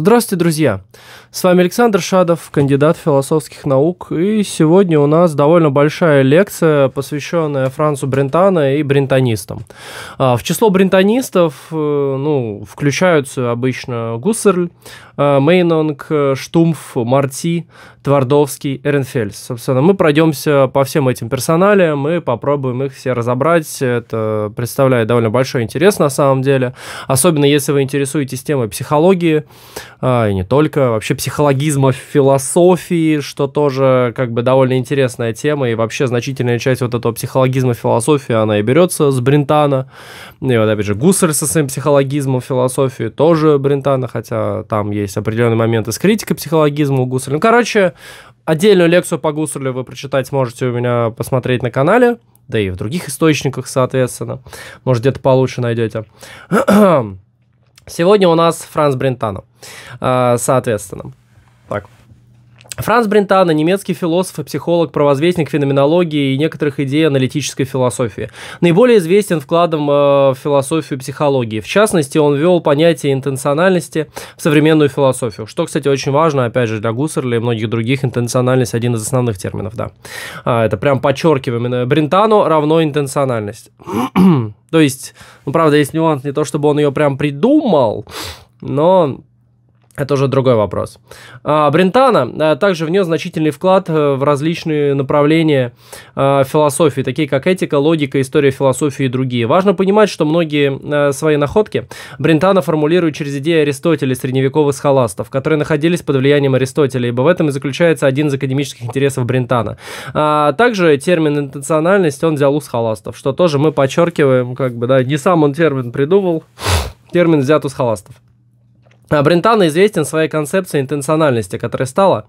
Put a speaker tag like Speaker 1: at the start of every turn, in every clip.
Speaker 1: Здравствуйте, друзья! С вами Александр Шадов, кандидат философских наук, и сегодня у нас довольно большая лекция, посвященная Францу Брентана и брентанистам. А, в число брентанистов э, ну, включаются обычно Гуссерль, э, Мейнонг, Штумф, Марти, Твардовский, Эренфельс. Собственно, мы пройдемся по всем этим персоналиям и попробуем их все разобрать. Это представляет довольно большой интерес на самом деле, особенно если вы интересуетесь темой психологии, а, и не только, вообще психологизма в философии, что тоже как бы довольно интересная тема, и вообще значительная часть вот этого психологизма философии, она и берется с Брентана, и вот опять же Гуссер со своим психологизмом философии тоже Брентана, хотя там есть определенные моменты с критикой психологизма у Гуссера. Ну, короче, отдельную лекцию по Гуссерлю вы прочитать можете у меня посмотреть на канале, да и в других источниках, соответственно. Может, где-то получше найдете. Сегодня у нас Франц Брентано, а, соответственно. Так. Франц Брентано, немецкий философ и психолог, провозвестник феноменологии и некоторых идей аналитической философии. Наиболее известен вкладом э, в философию психологии. В частности, он ввел понятие интенциональности в современную философию, что, кстати, очень важно, опять же, для Гуссерля и многих других. Интенциональность – один из основных терминов, да. А, это прям подчеркиваем. Э, Брентано равно интенциональность. То есть, ну, правда, есть нюанс не то, чтобы он ее прям придумал, но это уже другой вопрос. А, Брентана, а, также внес значительный вклад э, в различные направления а, философии, такие как этика, логика, история философии и другие. Важно понимать, что многие свои находки Брентана формулирует через идеи Аристотеля и средневековых схоластов, которые находились под влиянием Аристотеля, ибо в этом и заключается один из академических интересов Брентана. Также термин «интенциональность» он взял у схоластов, что тоже мы подчеркиваем, как бы, да, не сам он термин придумал, термин взят у схоластов. А, Брентано известен своей концепцией интенциональности, которая стала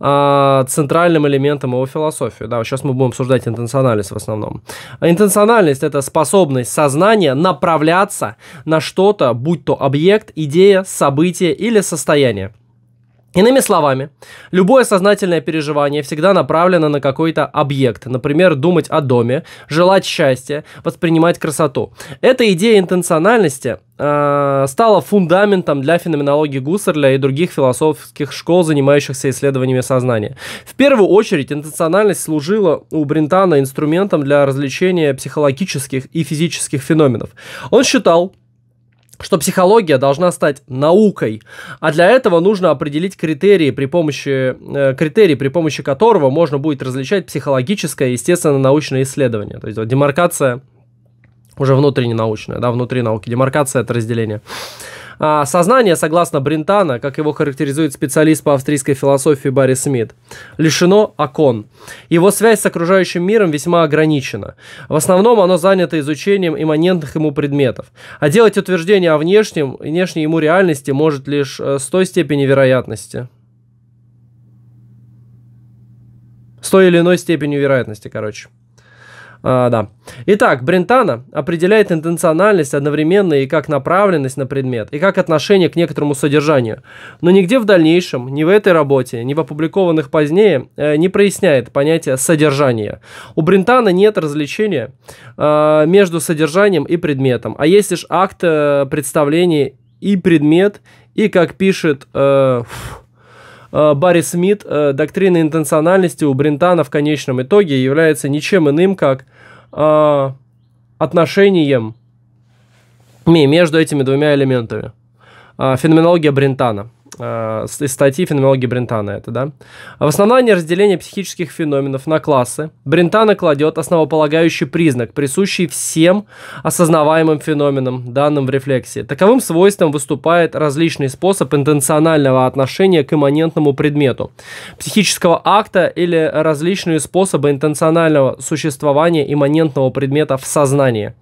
Speaker 1: э, центральным элементом его философии. Да, сейчас мы будем обсуждать интенциональность в основном. Интенциональность – это способность сознания направляться на что-то, будь то объект, идея, событие или состояние. Иными словами, любое сознательное переживание всегда направлено на какой-то объект. Например, думать о доме, желать счастья, воспринимать красоту. Эта идея интенциональности э, стала фундаментом для феноменологии Гуссерля и других философских школ, занимающихся исследованиями сознания. В первую очередь, интенциональность служила у Брентана инструментом для развлечения психологических и физических феноменов. Он считал, что психология должна стать наукой, а для этого нужно определить критерии, при помощи, э, критерии, при помощи которого можно будет различать психологическое и, естественно, научное исследование. То есть вот, демаркация уже внутренне научная, да, внутри науки. Демаркация – это разделение. А, сознание, согласно Брентана, как его характеризует специалист по австрийской философии Барри Смит, лишено окон. Его связь с окружающим миром весьма ограничена. В основном оно занято изучением имманентных ему предметов. А делать утверждение о внешнем, внешней ему реальности может лишь э, с той степени вероятности. С той или иной степенью вероятности, короче. А, да. Итак, Брентано определяет интенциональность одновременно и как направленность на предмет, и как отношение к некоторому содержанию. Но нигде в дальнейшем, ни в этой работе, ни в опубликованных позднее, э, не проясняет понятие содержания. У Брентана нет развлечения э, между содержанием и предметом, а есть лишь акт э, представления и предмет, и, как пишет Барри Смит, доктрина интенциональности у Брентана в конечном итоге является ничем иным, как – э, отношением между этими двумя элементами. Э, феноменология Брентана – Э, из статьи «Феноменология Брентана» это, да. А в основании разделения психических феноменов на классы Брентана кладет основополагающий признак, присущий всем осознаваемым феноменам, данным в рефлексии. Таковым свойством выступает различный способ интенционального отношения к имманентному предмету, психического акта или различные способы интенционального существования имманентного предмета в сознании.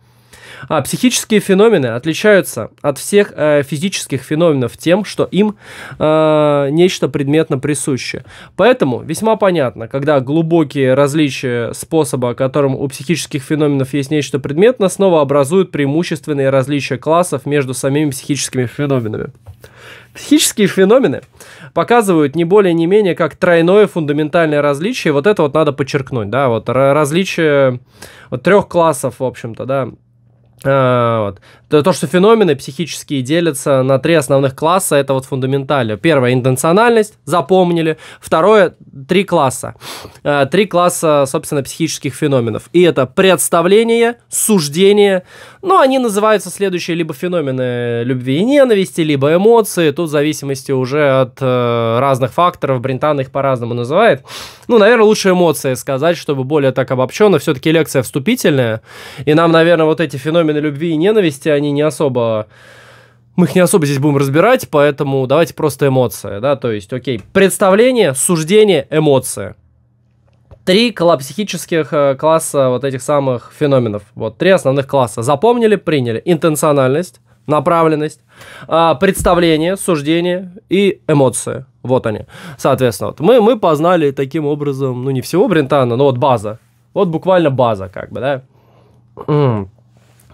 Speaker 1: А, психические феномены отличаются от всех э, физических феноменов тем, что им э, нечто предметно присуще. Поэтому весьма понятно, когда глубокие различия способа, которым у психических феноменов есть нечто предметно, снова образуют преимущественные различия классов между самими психическими феноменами. Психические феномены показывают не более не менее как тройное фундаментальное различие. Вот это вот надо подчеркнуть, да, вот различие вот трех классов, в общем-то, да, Э, вот то, что феномены психические делятся на три основных класса, это вот фундаментально. Первое – интенциональность, запомнили. Второе – три класса. Э, три класса, собственно, психических феноменов. И это представление, суждение. Ну, они называются следующие либо феномены любви и ненависти, либо эмоции. Тут в зависимости уже от э, разных факторов. Брентан их по-разному называет. Ну, наверное, лучше эмоции сказать, чтобы более так обобщенно. Все-таки лекция вступительная. И нам, наверное, вот эти феномены любви и ненависти, они не особо мы их не особо здесь будем разбирать, поэтому давайте просто эмоции, да, то есть, окей, представление, суждение, эмоции, Три психических э, класса вот этих самых феноменов, вот, три основных класса. Запомнили, приняли. Интенциональность, направленность, а, представление, суждение и эмоции, Вот они. Соответственно, вот мы, мы познали таким образом, ну, не всего Брентана, но вот база. Вот буквально база, как бы, да.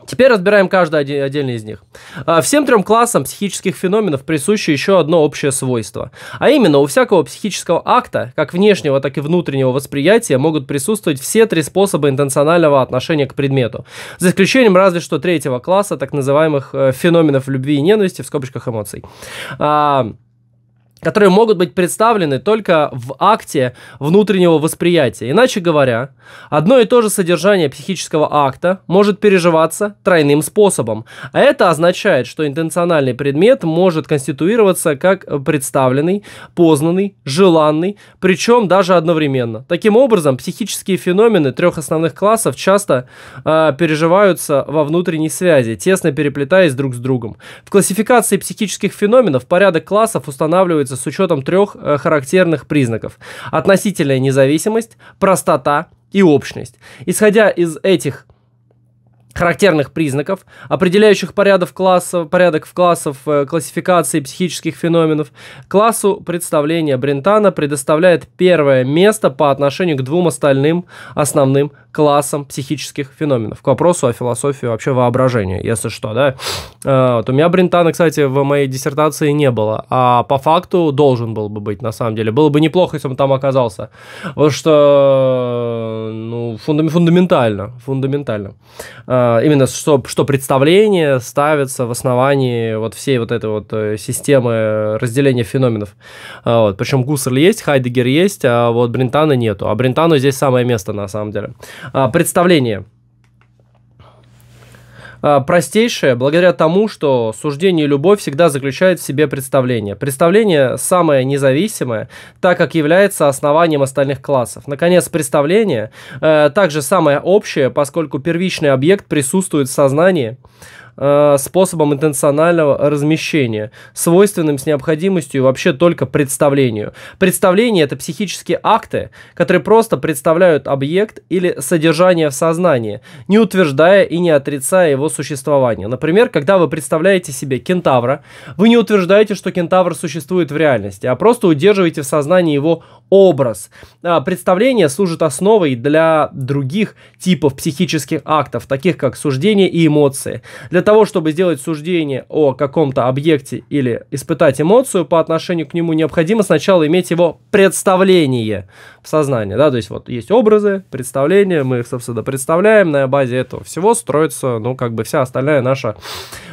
Speaker 1: Теперь разбираем каждый отдельно из них. А, всем трем классам психических феноменов присуще еще одно общее свойство. А именно, у всякого психического акта, как внешнего, так и внутреннего восприятия, могут присутствовать все три способа интенционального отношения к предмету. За исключением разве что третьего класса, так называемых э, феноменов любви и ненависти, в скобочках эмоций. А, которые могут быть представлены только в акте внутреннего восприятия. Иначе говоря, одно и то же содержание психического акта может переживаться тройным способом. А это означает, что интенциональный предмет может конституироваться как представленный, познанный, желанный, причем даже одновременно. Таким образом, психические феномены трех основных классов часто э, переживаются во внутренней связи, тесно переплетаясь друг с другом. В классификации психических феноменов порядок классов устанавливается оцениваются с учетом трех э, характерных признаков. Относительная независимость, простота и общность. Исходя из этих характерных признаков, определяющих порядок классов, порядок в классов э, классификации психических феноменов, классу представления Брентана предоставляет первое место по отношению к двум остальным основным классам психических феноменов. К вопросу о философии вообще воображения, если что, да. Э, вот у меня Брентана, кстати, в моей диссертации не было, а по факту должен был бы быть, на самом деле. Было бы неплохо, если бы он там оказался. Потому что, э, ну, фундаментально, фундаментально. А, именно что, что представление ставится в основании вот всей вот этой вот э, системы разделения феноменов. А, вот. Причем Гуссерль есть, Хайдегер есть, а вот Брентана нету. А Брентану здесь самое место на самом деле. А, представление – Э, простейшее благодаря тому, что суждение и любовь всегда заключают в себе представление. Представление самое независимое, так как является основанием остальных классов. Наконец, представление э, также самое общее, поскольку первичный объект присутствует в сознании, Э, способом интенционального размещения, свойственным с необходимостью и вообще только представлению. Представление – это психические акты, которые просто представляют объект или содержание в сознании, не утверждая и не отрицая его существование. Например, когда вы представляете себе кентавра, вы не утверждаете, что кентавр существует в реальности, а просто удерживаете в сознании его образ. А, представление служит основой для других типов психических актов, таких как суждения и эмоции. Для того, чтобы сделать суждение о каком-то объекте или испытать эмоцию по отношению к нему, необходимо сначала иметь его представление в сознании. Да? То есть вот есть образы, представления, мы их, собственно, представляем, на базе этого всего строится, ну, как бы вся остальная наша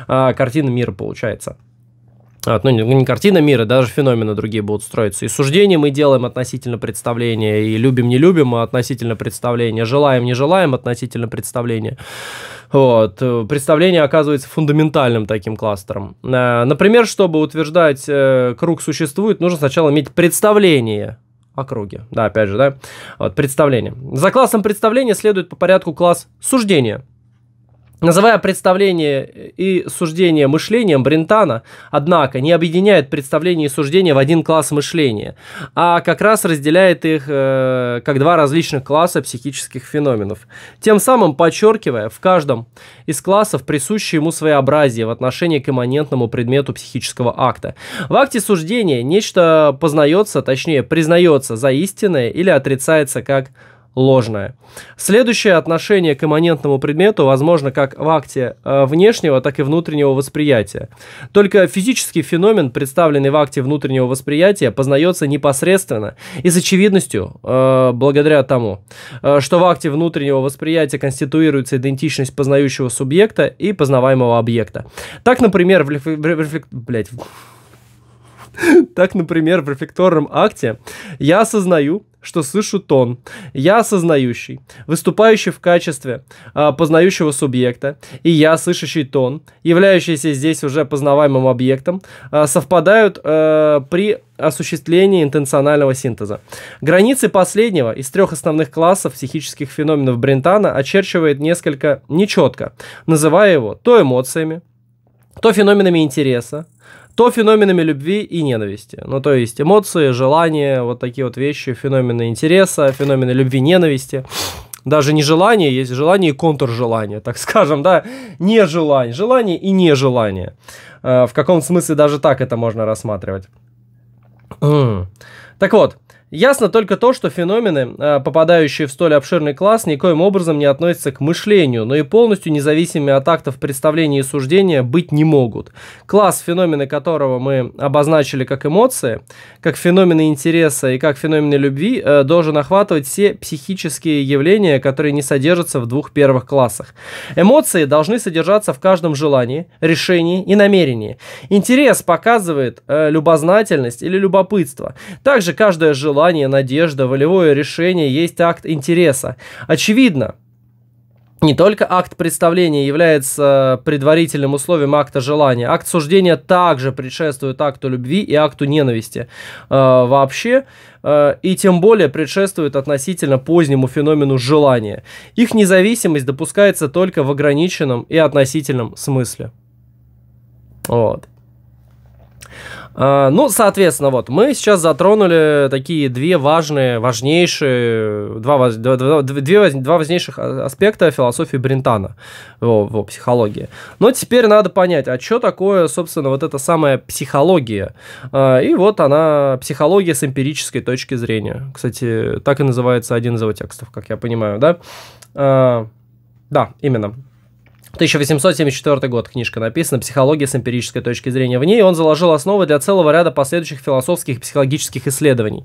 Speaker 1: а, картина мира получается. ну, не, картина мира, даже феномены другие будут строиться. И суждения мы делаем относительно представления, и любим-не любим а относительно представления, желаем-не желаем относительно представления. Вот. Э, представление оказывается фундаментальным таким кластером. Э, например, чтобы утверждать, э, круг существует, нужно сначала иметь представление о круге. Да, опять же, да, вот, представление. За классом представления следует по порядку класс суждения – Называя представление и суждение мышлением Брентана, однако, не объединяет представление и суждение в один класс мышления, а как раз разделяет их э, как два различных класса психических феноменов, тем самым подчеркивая в каждом из классов присущее ему своеобразие в отношении к имманентному предмету психического акта. В акте суждения нечто познается, точнее признается за истинное или отрицается как ложное. Следующее отношение к имманентному предмету возможно как в акте э, внешнего, так и внутреннего восприятия. Только физический феномен, представленный в акте внутреннего восприятия, познается непосредственно и с очевидностью э, благодаря тому, э, что в акте внутреннего восприятия конституируется идентичность познающего субъекта и познаваемого объекта. Так, например, в, реф... рефлек... Блять. Так, например, в рефлекторном акте я осознаю, что слышу тон, Я осознающий, выступающий в качестве э, познающего субъекта, и я, слышащий тон, являющийся здесь уже познаваемым объектом, э, совпадают э, при осуществлении интенционального синтеза. Границы последнего из трех основных классов психических феноменов Брентана очерчивает несколько нечетко, называя его то эмоциями, то феноменами интереса, то феноменами любви и ненависти. Ну, то есть эмоции, желания, вот такие вот вещи, феномены интереса, феномены любви, ненависти. Даже не желание, есть желание и контржелание, так скажем, да, нежелание, желание и нежелание. Э, в каком смысле даже так это можно рассматривать. Так вот, Ясно только то, что феномены, а, попадающие в столь обширный класс, никоим образом не относятся к мышлению, но и полностью независимыми от актов представления и суждения быть не могут. Класс, феномены которого мы обозначили как эмоции, как феномены интереса и как феномены любви, э, должен охватывать все психические явления, которые не содержатся в двух первых классах. Эмоции должны содержаться в каждом желании, решении и намерении. Интерес показывает э, любознательность или любопытство. Также каждое желание желание, надежда, волевое решение есть акт интереса. Очевидно, не только акт представления является предварительным условием акта желания. Акт суждения также предшествует акту любви и акту ненависти э, вообще, э, и тем более предшествует относительно позднему феномену желания. Их независимость допускается только в ограниченном и относительном смысле. Вот. А, ну, соответственно, вот мы сейчас затронули такие две важные, важнейшие, два, два, два два важнейших а, аспекта философии Бринтана в, в психологии. Но теперь надо понять, а что такое, собственно, вот эта самая психология? А, и вот она, психология с эмпирической точки зрения. Кстати, так и называется один из его текстов, как я понимаю, да? Да, именно. 1874 год книжка написана «Психология с эмпирической точки зрения». В ней он заложил основы для целого ряда последующих философских и психологических исследований.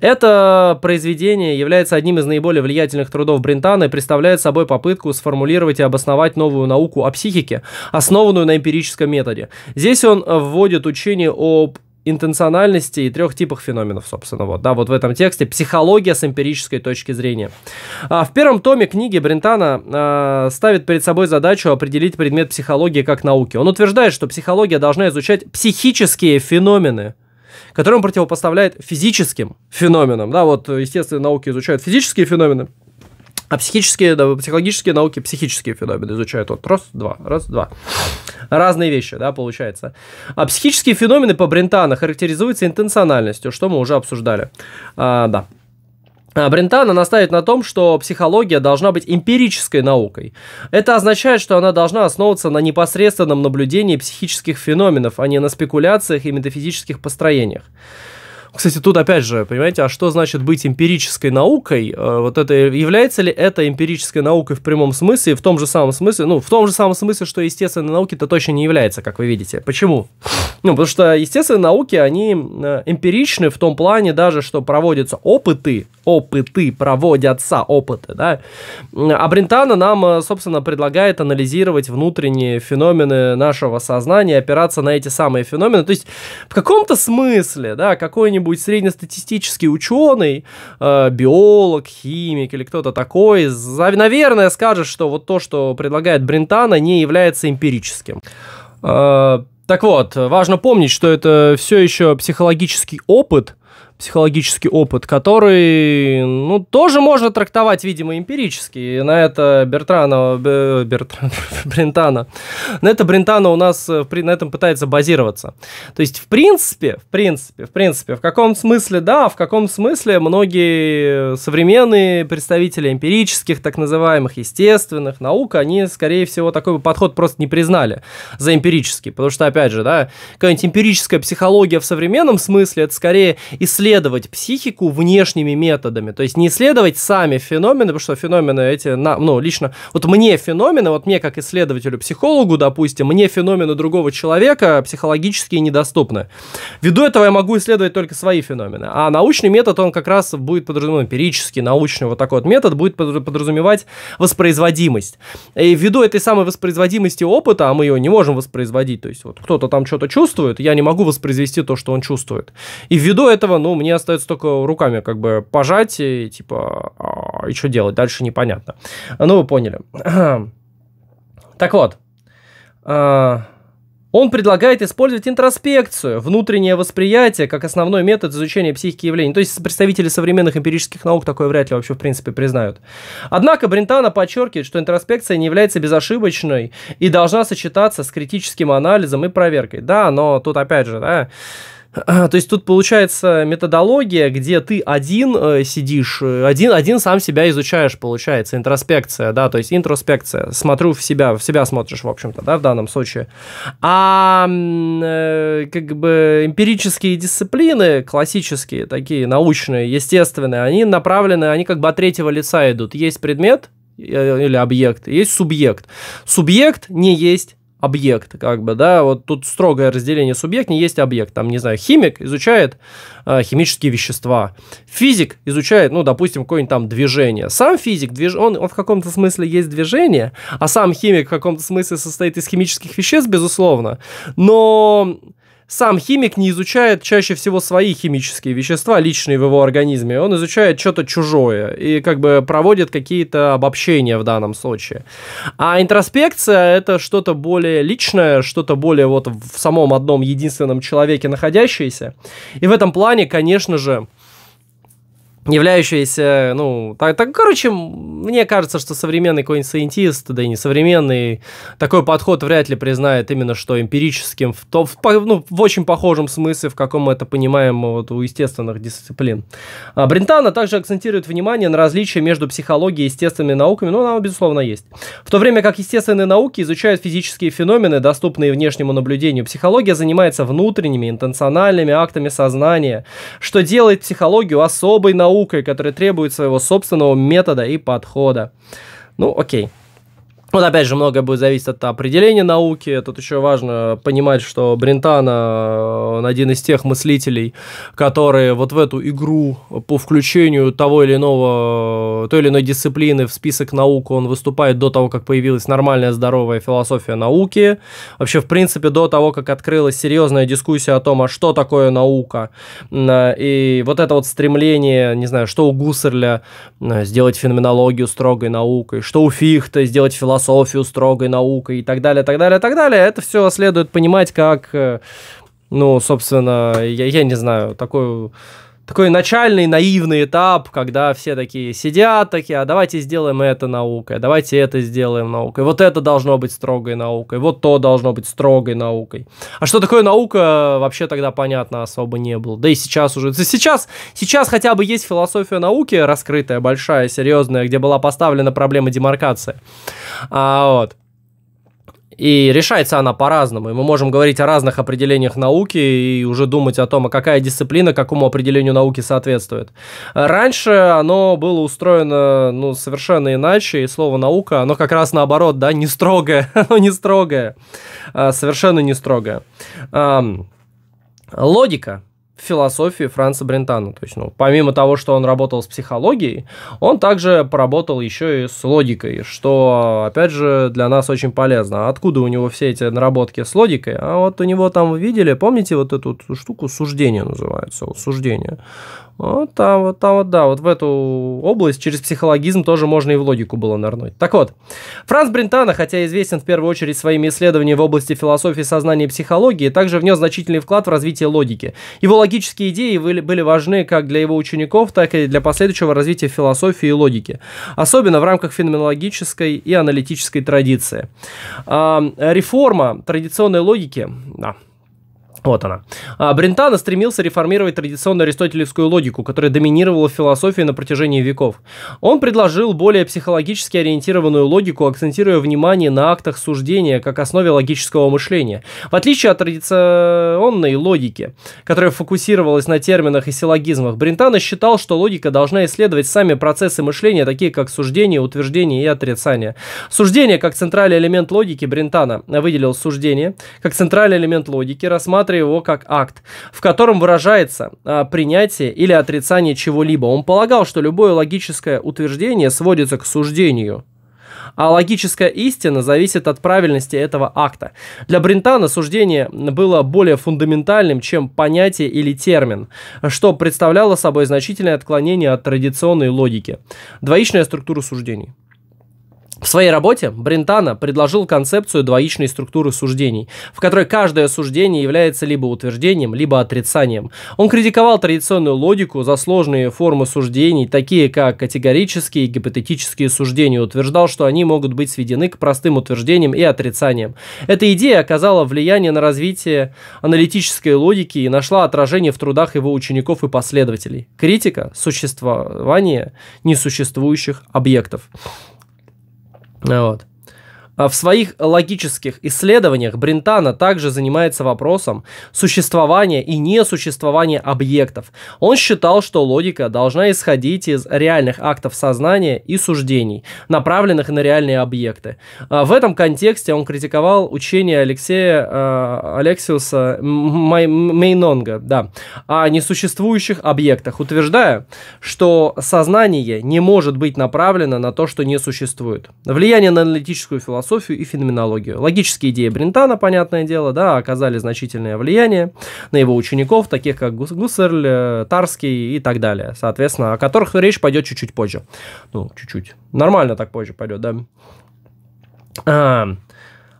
Speaker 1: Это произведение является одним из наиболее влиятельных трудов Брентана и представляет собой попытку сформулировать и обосновать новую науку о психике, основанную на эмпирическом методе. Здесь он вводит учение об интенциональности и трех типах феноменов, собственно, вот, да, вот в этом тексте «Психология с эмпирической точки зрения». А в первом томе книги Брентана а, ставит перед собой задачу определить предмет психологии как науки. Он утверждает, что психология должна изучать психические феномены, которые он противопоставляет физическим феноменам, да, вот, естественно, науки изучают физические феномены, а психические, да, психологические науки психические феномены изучают. Вот раз, два, раз, два. Разные вещи, да, получается. А психические феномены по Брентано характеризуются интенциональностью, что мы уже обсуждали. А, да. А Брентана настаивает на том, что психология должна быть эмпирической наукой. Это означает, что она должна основываться на непосредственном наблюдении психических феноменов, а не на спекуляциях и метафизических построениях. Кстати, тут опять же, понимаете, а что значит быть эмпирической наукой? Э, вот это является ли это эмпирической наукой в прямом смысле, в том же самом смысле, ну, в том же самом смысле, что естественной науки это точно не является, как вы видите. Почему? Ну, потому что, естественно, науки, они э, эмпиричны в том плане даже, что проводятся опыты, опыты, проводятся опыты, да. А Брентано нам, э, собственно, предлагает анализировать внутренние феномены нашего сознания, опираться на эти самые феномены. То есть, в каком-то смысле, да, какой-нибудь среднестатистический ученый, э, биолог, химик или кто-то такой, наверное, скажет, что вот то, что предлагает Брентано, не является эмпирическим. Э, так вот, важно помнить, что это все еще психологический опыт, психологический опыт, который, ну, тоже можно трактовать, видимо, эмпирически. И на это Бертрана, Бертрана, Брентана, на это Брентана у нас э, на этом пытается базироваться. То есть, в принципе, в принципе, в принципе, в каком смысле, да, в каком смысле многие современные представители эмпирических, так называемых, естественных наук, они, скорее всего, такой подход просто не признали за эмпирический. Потому что, опять же, да, какая-нибудь эмпирическая психология в современном смысле, это скорее исследование исследовать психику внешними методами, то есть не исследовать сами феномены, потому что феномены эти, на, ну, лично, вот мне феномены, вот мне как исследователю, психологу, допустим, мне феномены другого человека психологически недоступны. Ввиду этого я могу исследовать только свои феномены, а научный метод, он как раз будет подразумевать, ну, эмпирический, научный вот такой вот метод будет подразумевать воспроизводимость. И ввиду этой самой воспроизводимости опыта, а мы ее не можем воспроизводить, то есть вот кто-то там что-то чувствует, я не могу воспроизвести то, что он чувствует. И ввиду этого, ну, мне остается только руками как бы пожать и типа, а, и что делать, дальше непонятно. Ну, вы поняли. Так вот, а, он предлагает использовать интроспекцию, внутреннее восприятие, как основной метод изучения психики явлений. То есть представители современных эмпирических наук такое вряд ли вообще в принципе признают. Однако Брентано подчеркивает, что интроспекция не является безошибочной и должна сочетаться с критическим анализом и проверкой. Да, но тут опять же, да, то есть тут получается методология, где ты один э, сидишь, э, один, один сам себя изучаешь, получается, интроспекция, да, то есть интроспекция, смотрю в себя, в себя смотришь, в общем-то, да, в данном случае. А э, как бы эмпирические дисциплины, классические такие, научные, естественные, они направлены, они как бы от третьего лица идут. Есть предмет, или объект, есть субъект. Субъект не есть объект, как бы, да, вот тут строгое разделение субъект, не есть объект, там, не знаю, химик изучает э, химические вещества, физик изучает, ну, допустим, какое-нибудь там движение, сам физик, движ... он, он в каком-то смысле есть движение, а сам химик в каком-то смысле состоит из химических веществ, безусловно, но сам химик не изучает чаще всего свои химические вещества, личные в его организме. Он изучает что-то чужое и как бы проводит какие-то обобщения в данном случае. А интроспекция – это что-то более личное, что-то более вот в самом одном единственном человеке находящееся. И в этом плане, конечно же, являющаяся, ну, так, так, короче, мне кажется, что современный какой-нибудь сайентист, да и не современный, такой подход вряд ли признает именно что эмпирическим, в, то, в, ну, в очень похожем смысле, в каком мы это понимаем вот, у естественных дисциплин. А Брентана также акцентирует внимание на различия между психологией и естественными науками, ну, оно, безусловно, есть. В то время как естественные науки изучают физические феномены, доступные внешнему наблюдению, психология занимается внутренними, интенциональными актами сознания, что делает психологию особой наукой, наукой, которая требует своего собственного метода и подхода. Ну, окей. Вот опять же, многое будет зависеть от определения науки. Тут еще важно понимать, что Брентано э, он один из тех мыслителей, которые вот в эту игру по включению того или иного, э, той или иной дисциплины в список наук он выступает до того, как появилась нормальная здоровая философия науки. Вообще, в принципе, до того, как открылась серьезная дискуссия о том, а что такое наука. Э, и вот это вот стремление, не знаю, что у Гуссерля сделать феноменологию строгой наукой, что у Фихта сделать философию философию строгой наукой и так далее, так далее, так далее. Это все следует понимать как, э, ну, собственно, я, я не знаю, такую такой начальный наивный этап, когда все такие сидят, такие, а давайте сделаем это наукой, а давайте это сделаем наукой, вот это должно быть строгой наукой, вот то должно быть строгой наукой. А что такое наука, вообще тогда понятно особо не было. Да и сейчас уже, сейчас, сейчас хотя бы есть философия науки раскрытая, большая, серьезная, где была поставлена проблема демаркации. А, вот. И решается она по-разному. И мы можем говорить о разных определениях науки и уже думать о том, а какая дисциплина какому определению науки соответствует. Э, раньше оно было устроено ну, совершенно иначе, и слово «наука», оно как раз наоборот, да, не строгое, оно не строгое, а совершенно не строгое. Логика философии Франца Брентана. То есть, ну, помимо того, что он работал с психологией, он также поработал еще и с логикой, что, опять же, для нас очень полезно. А откуда у него все эти наработки с логикой? А вот у него там, вы видели, помните вот эту штуку суждение называется, вот суждение. Вот там, вот там, вот да, вот в эту область через психологизм тоже можно и в логику было нырнуть. Так вот, Франц Брентано, хотя известен в первую очередь своими исследованиями в области философии сознания и психологии, также внес значительный вклад в развитие логики. Его логические идеи были важны как для его учеников, так и для последующего развития философии и логики, особенно в рамках феноменологической и аналитической традиции. А, реформа традиционной логики, да, вот она. А Брентано стремился реформировать традиционную аристотелевскую логику, которая доминировала в философии на протяжении веков. Он предложил более психологически ориентированную логику, акцентируя внимание на актах суждения как основе логического мышления. В отличие от традиционной логики, которая фокусировалась на терминах и силлогизмах, Брентано считал, что логика должна исследовать сами процессы мышления, такие как суждение, утверждение и отрицание. Суждение как центральный элемент логики Брентано выделил суждение как центральный элемент логики, рассматривая его как акт, в котором выражается э, принятие или отрицание чего-либо. Он полагал, что любое логическое утверждение сводится к суждению, а логическая истина зависит от правильности этого акта. Для Бринтана суждение было более фундаментальным, чем понятие или термин, что представляло собой значительное отклонение от традиционной логики. Двоичная структура суждений – в своей работе Брентано предложил концепцию двоичной структуры суждений, в которой каждое суждение является либо утверждением, либо отрицанием. Он критиковал традиционную логику за сложные формы суждений, такие как категорические и гипотетические суждения, утверждал, что они могут быть сведены к простым утверждениям и отрицаниям. Эта идея оказала влияние на развитие аналитической логики и нашла отражение в трудах его учеников и последователей. Критика – существование несуществующих объектов. Ну вот. А в своих логических исследованиях Брентано также занимается вопросом существования и несуществования объектов. Он считал, что логика должна исходить из реальных актов сознания и суждений, направленных на реальные объекты. А в этом контексте он критиковал учение Алексея а, Алексиуса Мейнонга да, о несуществующих объектах, утверждая, что сознание не может быть направлено на то, что не существует. Влияние на аналитическую философию философию и феноменологию. Логические идеи Брентана, понятное дело, да, оказали значительное влияние на его учеников, таких как Гуссерль, э, Тарский и так далее, соответственно, о которых речь пойдет чуть-чуть позже. Ну, чуть-чуть. Нормально так позже пойдет, да. А,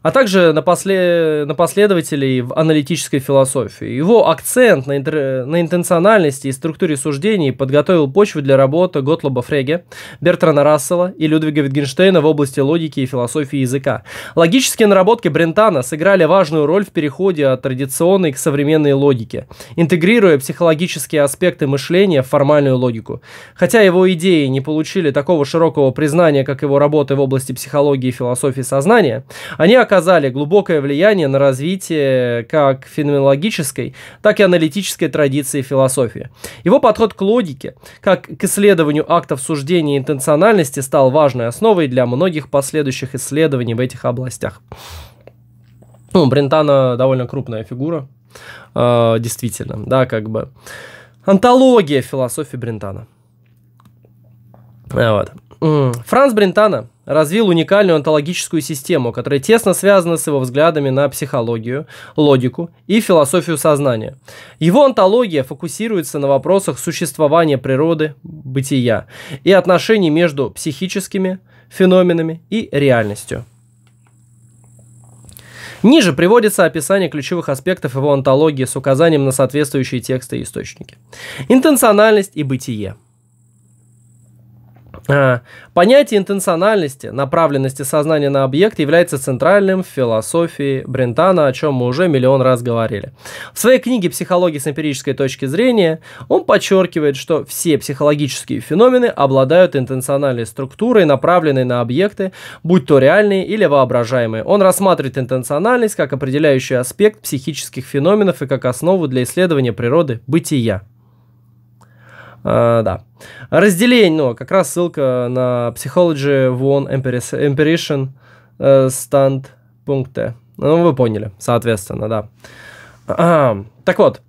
Speaker 1: а также на, после... на последователей в аналитической философии. Его акцент на, интер... на интенциональности и структуре суждений подготовил почву для работы Готлоба Фреге, Бертрана Рассела и Людвига Витгенштейна в области логики и философии языка. Логические наработки Брентана сыграли важную роль в переходе от традиционной к современной логике, интегрируя психологические аспекты мышления в формальную логику. Хотя его идеи не получили такого широкого признания, как его работы в области психологии и философии сознания, они оказались оказали глубокое влияние на развитие как феноменологической, так и аналитической традиции философии. Его подход к логике, как к исследованию актов суждения и интенциональности, стал важной основой для многих последующих исследований в этих областях. Ну, Брентано довольно крупная фигура, э, действительно, да, как бы. Антология философии Брентана. Вот. Франц Брентано развил уникальную онтологическую систему, которая тесно связана с его взглядами на психологию, логику и философию сознания. Его онтология фокусируется на вопросах существования природы, бытия и отношений между психическими феноменами и реальностью. Ниже приводится описание ключевых аспектов его онтологии с указанием на соответствующие тексты и источники. Интенциональность и бытие – а, понятие интенциональности, направленности сознания на объект является центральным в философии Брентана, о чем мы уже миллион раз говорили. В своей книге «Психология с эмпирической точки зрения» он подчеркивает, что все психологические феномены обладают интенциональной структурой, направленной на объекты, будь то реальные или воображаемые. Он рассматривает интенциональность как определяющий аспект психических феноменов и как основу для исследования природы бытия. Э, да. Разделение, ну, как раз ссылка на Psychology One Empirician э, Stand пункты. Ну, вы поняли, соответственно, да. А, так вот,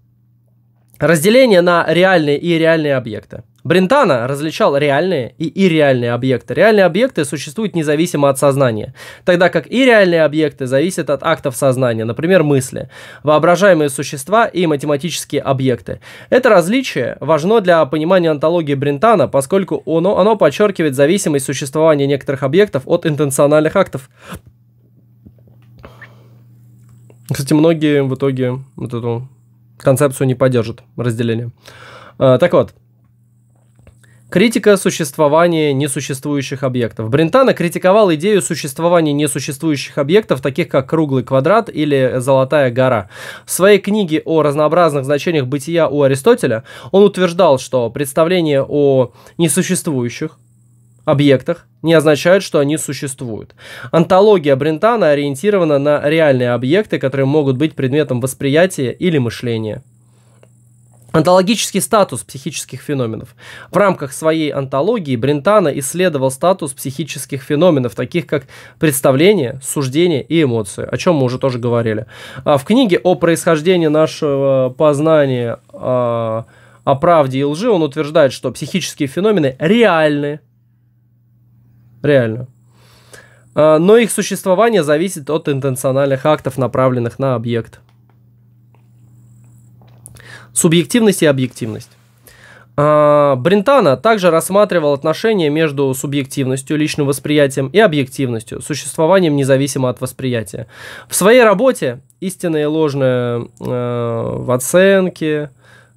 Speaker 1: разделение на реальные и реальные объекты. Брентано различал реальные и ирреальные объекты. Реальные объекты существуют независимо от сознания, тогда как ирреальные объекты зависят от актов сознания, например, мысли, воображаемые существа и математические объекты. Это различие важно для понимания антологии Брентана, поскольку оно, оно подчеркивает зависимость существования некоторых объектов от интенциональных актов. Кстати, многие в итоге вот эту концепцию не поддержат разделение. А, так вот, Критика существования несуществующих объектов. Брентано критиковал идею существования несуществующих объектов, таких как круглый квадрат или золотая гора. В своей книге о разнообразных значениях бытия у Аристотеля он утверждал, что представление о несуществующих объектах не означает, что они существуют. Антология Брентана ориентирована на реальные объекты, которые могут быть предметом восприятия или мышления. Онтологический статус психических феноменов. В рамках своей онтологии Брентано исследовал статус психических феноменов, таких как представление, суждение и эмоции, о чем мы уже тоже говорили. А, в книге о происхождении нашего познания а, о правде и лжи он утверждает, что психические феномены реальны. Реально. А, но их существование зависит от интенциональных актов, направленных на объект. Субъективность и объективность. А, Брентано также рассматривал отношения между субъективностью, личным восприятием и объективностью, существованием независимо от восприятия. В своей работе истинное и ложное э, в оценке,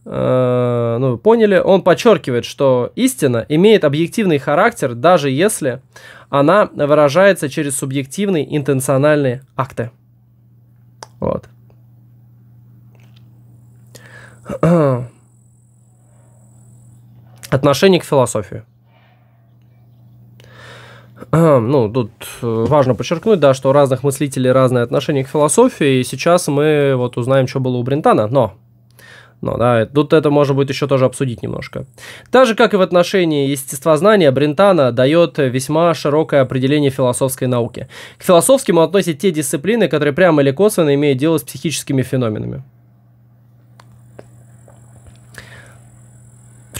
Speaker 1: э, ну вы поняли, он подчеркивает, что истина имеет объективный характер, даже если она выражается через субъективные интенциональные акты. Вот. Отношение к философии. Ну, тут э, важно подчеркнуть, да, что у разных мыслителей разное отношение к философии, и сейчас мы вот узнаем, что было у Брентана, но но, да, тут это, можно будет еще тоже обсудить немножко. Так же, как и в отношении естествознания, Брентана дает весьма широкое определение философской науки. К философским относят те дисциплины, которые прямо или косвенно имеют дело с психическими феноменами.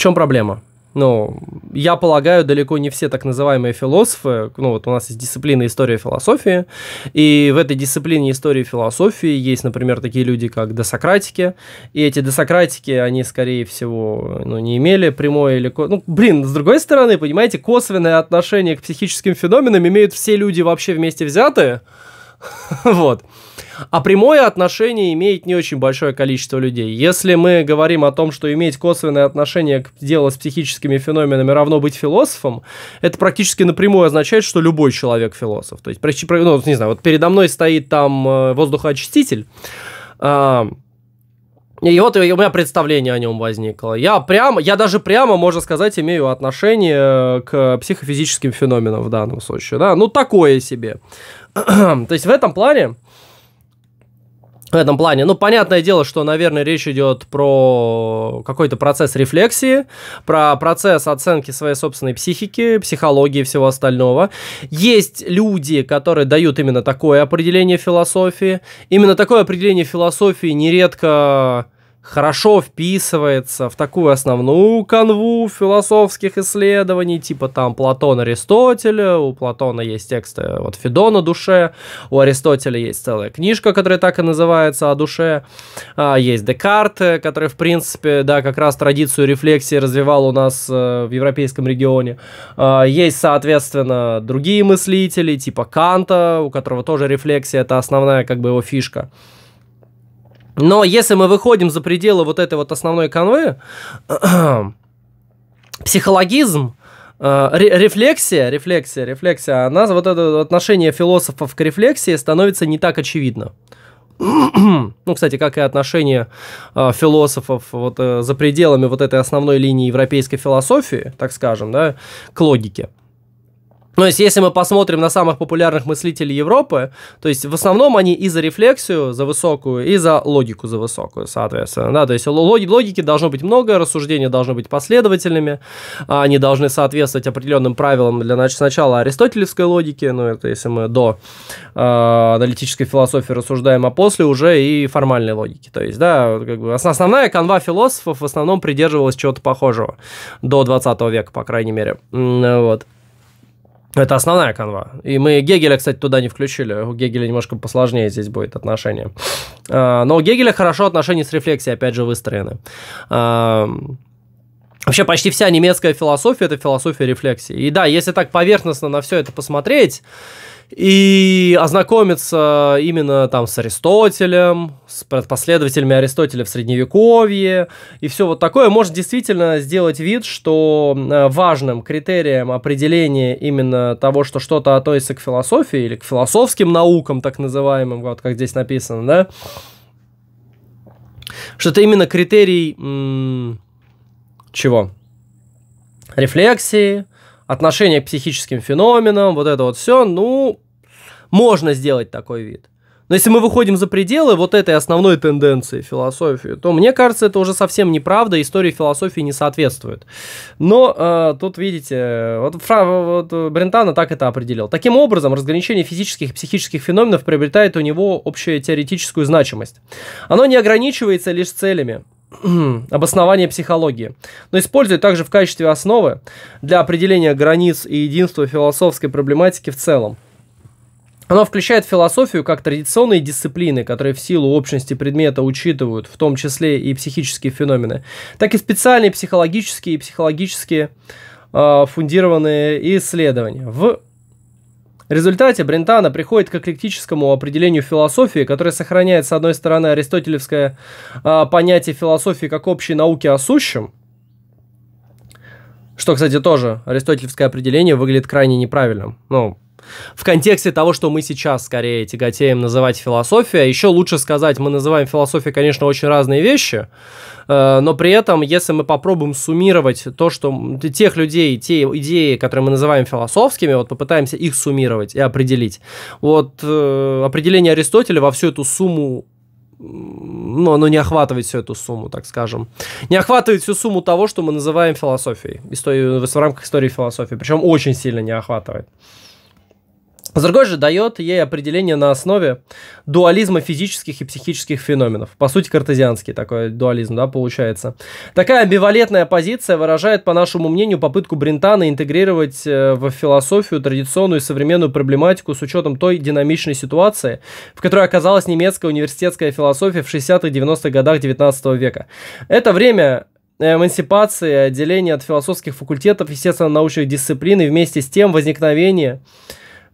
Speaker 1: чем проблема? Ну, я полагаю, далеко не все так называемые философы, ну вот у нас есть дисциплина история философии, и в этой дисциплине истории философии есть, например, такие люди, как досократики, и эти досократики, они, скорее всего, ну, не имели прямое или... Ну, блин, с другой стороны, понимаете, косвенное отношение к психическим феноменам имеют все люди вообще вместе взятые, вот. А прямое отношение имеет не очень большое количество людей. Если мы говорим о том, что иметь косвенное отношение к делу с психическими феноменами равно быть философом, это практически напрямую означает, что любой человек философ. То есть, ну, не знаю, вот передо мной стоит там э, воздухоочиститель, а, и вот у меня представление о нем возникло. Я прямо, я даже прямо, можно сказать, имею отношение э, к психофизическим феноменам в данном случае. Да? Ну, такое себе. То есть в этом плане в этом плане. Ну, понятное дело, что, наверное, речь идет про какой-то процесс рефлексии, про процесс оценки своей собственной психики, психологии и всего остального. Есть люди, которые дают именно такое определение философии. Именно такое определение философии нередко хорошо вписывается в такую основную канву философских исследований, типа там Платон, Аристотеля, у Платона есть тексты вот Федона душе, у Аристотеля есть целая книжка, которая так и называется о душе, а, есть Декарт, который, в принципе, да, как раз традицию рефлексии развивал у нас э, в европейском регионе, а, есть, соответственно, другие мыслители, типа Канта, у которого тоже рефлексия, это основная как бы его фишка. Но если мы выходим за пределы вот этой вот основной канвы, психологизм, э, рефлексия, рефлексия, рефлексия, она, вот это отношение философов к рефлексии становится не так очевидно. Ну, кстати, как и отношение э, философов вот, э, за пределами вот этой основной линии европейской философии, так скажем, да, к логике. Ну, то есть, если мы посмотрим на самых популярных мыслителей Европы, то есть, в основном они и за рефлексию, за высокую, и за логику за высокую, соответственно. Да, то есть, логи, логики должно быть много, рассуждения должны быть последовательными, а они должны соответствовать определенным правилам для значит, сначала аристотелевской логики, ну, это если мы до э, аналитической философии рассуждаем, а после уже и формальной логики. То есть, да, как бы основная канва философов в основном придерживалась чего-то похожего до 20 века, по крайней мере. Вот. Это основная канва. И мы Гегеля, кстати, туда не включили. У Гегеля немножко посложнее здесь будет отношение. А, но у Гегеля хорошо отношения с рефлексией, опять же, выстроены. А, вообще почти вся немецкая философия – это философия рефлексии. И да, если так поверхностно на все это посмотреть, и ознакомиться именно там с Аристотелем, с последователями Аристотеля в Средневековье и все вот такое, может действительно сделать вид, что э, важным критерием определения именно того, что что-то относится к философии или к философским наукам, так называемым, вот как здесь написано, да, что это именно критерий м- чего? Рефлексии, отношение к психическим феноменам, вот это вот все, ну, можно сделать такой вид. Но если мы выходим за пределы вот этой основной тенденции философии, то мне кажется, это уже совсем неправда, истории философии не соответствует. Но э, тут, видите, вот, Фра, вот Брентано так это определил. Таким образом, разграничение физических и психических феноменов приобретает у него общую теоретическую значимость. Оно не ограничивается лишь целями обоснования психологии, но использует также в качестве основы для определения границ и единства философской проблематики в целом. Оно включает философию как традиционные дисциплины, которые в силу общности предмета учитывают, в том числе и психические феномены, так и специальные психологические и психологически э, а, фундированные исследования. В результате Брентано приходит к эклектическому определению философии, которое сохраняет, с одной стороны, аристотелевское э, понятие философии как общей науки о сущем, что, кстати, тоже аристотелевское определение выглядит крайне неправильным. Ну, в контексте того, что мы сейчас скорее тяготеем называть философия. А Еще лучше сказать, мы называем философией, конечно, очень разные вещи, э, но при этом, если мы попробуем суммировать то, что тех людей, те идеи, которые мы называем философскими, вот попытаемся их суммировать и определить. Вот э, определение Аристотеля во всю эту сумму но ну, оно не охватывает всю эту сумму, так скажем. Не охватывает всю сумму того, что мы называем философией. Историю, в рамках истории философии. Причем очень сильно не охватывает. С же дает ей определение на основе дуализма физических и психических феноменов. По сути, картезианский такой дуализм, да, получается. Такая амбивалентная позиция выражает, по нашему мнению, попытку Бринтана интегрировать э, в философию традиционную и современную проблематику с учетом той динамичной ситуации, в которой оказалась немецкая университетская философия в 60-90-х годах 19 века. Это время эмансипации, отделения от философских факультетов, естественно, научных дисциплин и вместе с тем возникновение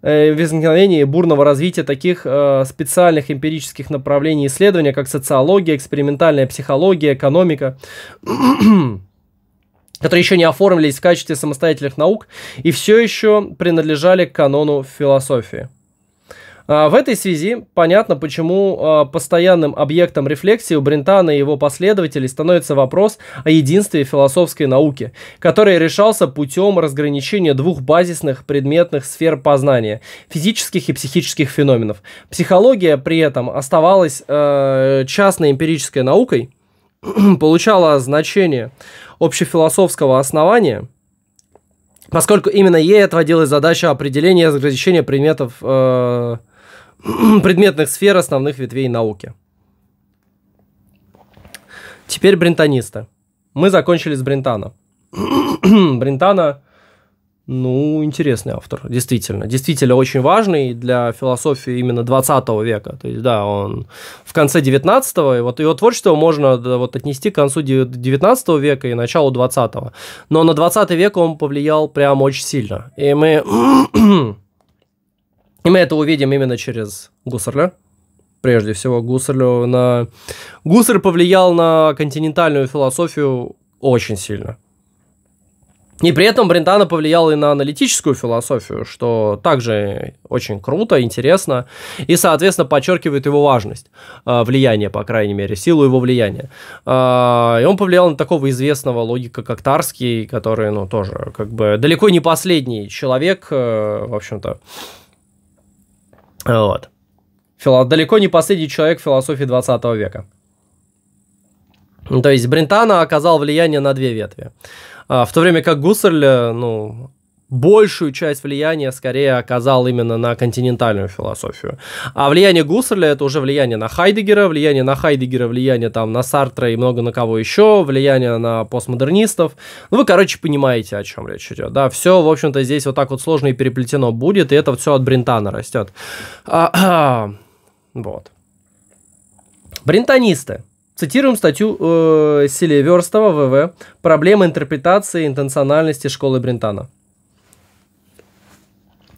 Speaker 1: Э, возникновения и бурного развития таких э, специальных эмпирических направлений исследования, как социология, экспериментальная психология, экономика, которые еще не оформились в качестве самостоятельных наук и все еще принадлежали к канону философии. А, в этой связи понятно, почему а, постоянным объектом рефлексии у Брентана и его последователей становится вопрос о единстве философской науки, который решался путем разграничения двух базисных предметных сфер познания – физических и психических феноменов. Психология при этом оставалась э, частной эмпирической наукой, получала значение общефилософского основания – поскольку именно ей отводилась задача определения и разграничения предметов предметных сфер основных ветвей науки. Теперь брентанисты. Мы закончили с Брентана. Брентана, ну, интересный автор, действительно. Действительно очень важный для философии именно 20 века. То есть, да, он в конце 19-го, и вот его творчество можно да, вот, отнести к концу 19 века и началу 20-го. Но на 20 век он повлиял прям очень сильно. И мы И мы это увидим именно через Гуссерля. Прежде всего, Гуссерлю на... Гуссер повлиял на континентальную философию очень сильно. И при этом Брентано повлиял и на аналитическую философию, что также очень круто, интересно, и, соответственно, подчеркивает его важность, а, влияние, по крайней мере, силу его влияния. А, и он повлиял на такого известного логика, как Тарский, который, ну, тоже, как бы, далеко не последний человек, э, в общем-то, вот. Фило... А далеко не последний человек в философии 20 века. Ну, то есть Брентано оказал влияние на две ветви. А, в то время как Гуссерль, э, ну, большую часть влияния скорее оказал именно на континентальную философию. А влияние Гуссерля это уже влияние на Хайдегера, влияние на Хайдегера, влияние там на Сартра и много на кого еще, влияние на постмодернистов. Ну, вы, короче, понимаете, о чем речь идет. Да, все, в общем-то, здесь вот так вот сложно и переплетено будет, и это все от Бринтана растет. А, вот. Бринтанисты. Цитируем статью э, Селиверстова ВВ «Проблема интерпретации интенциональности школы Бринтана».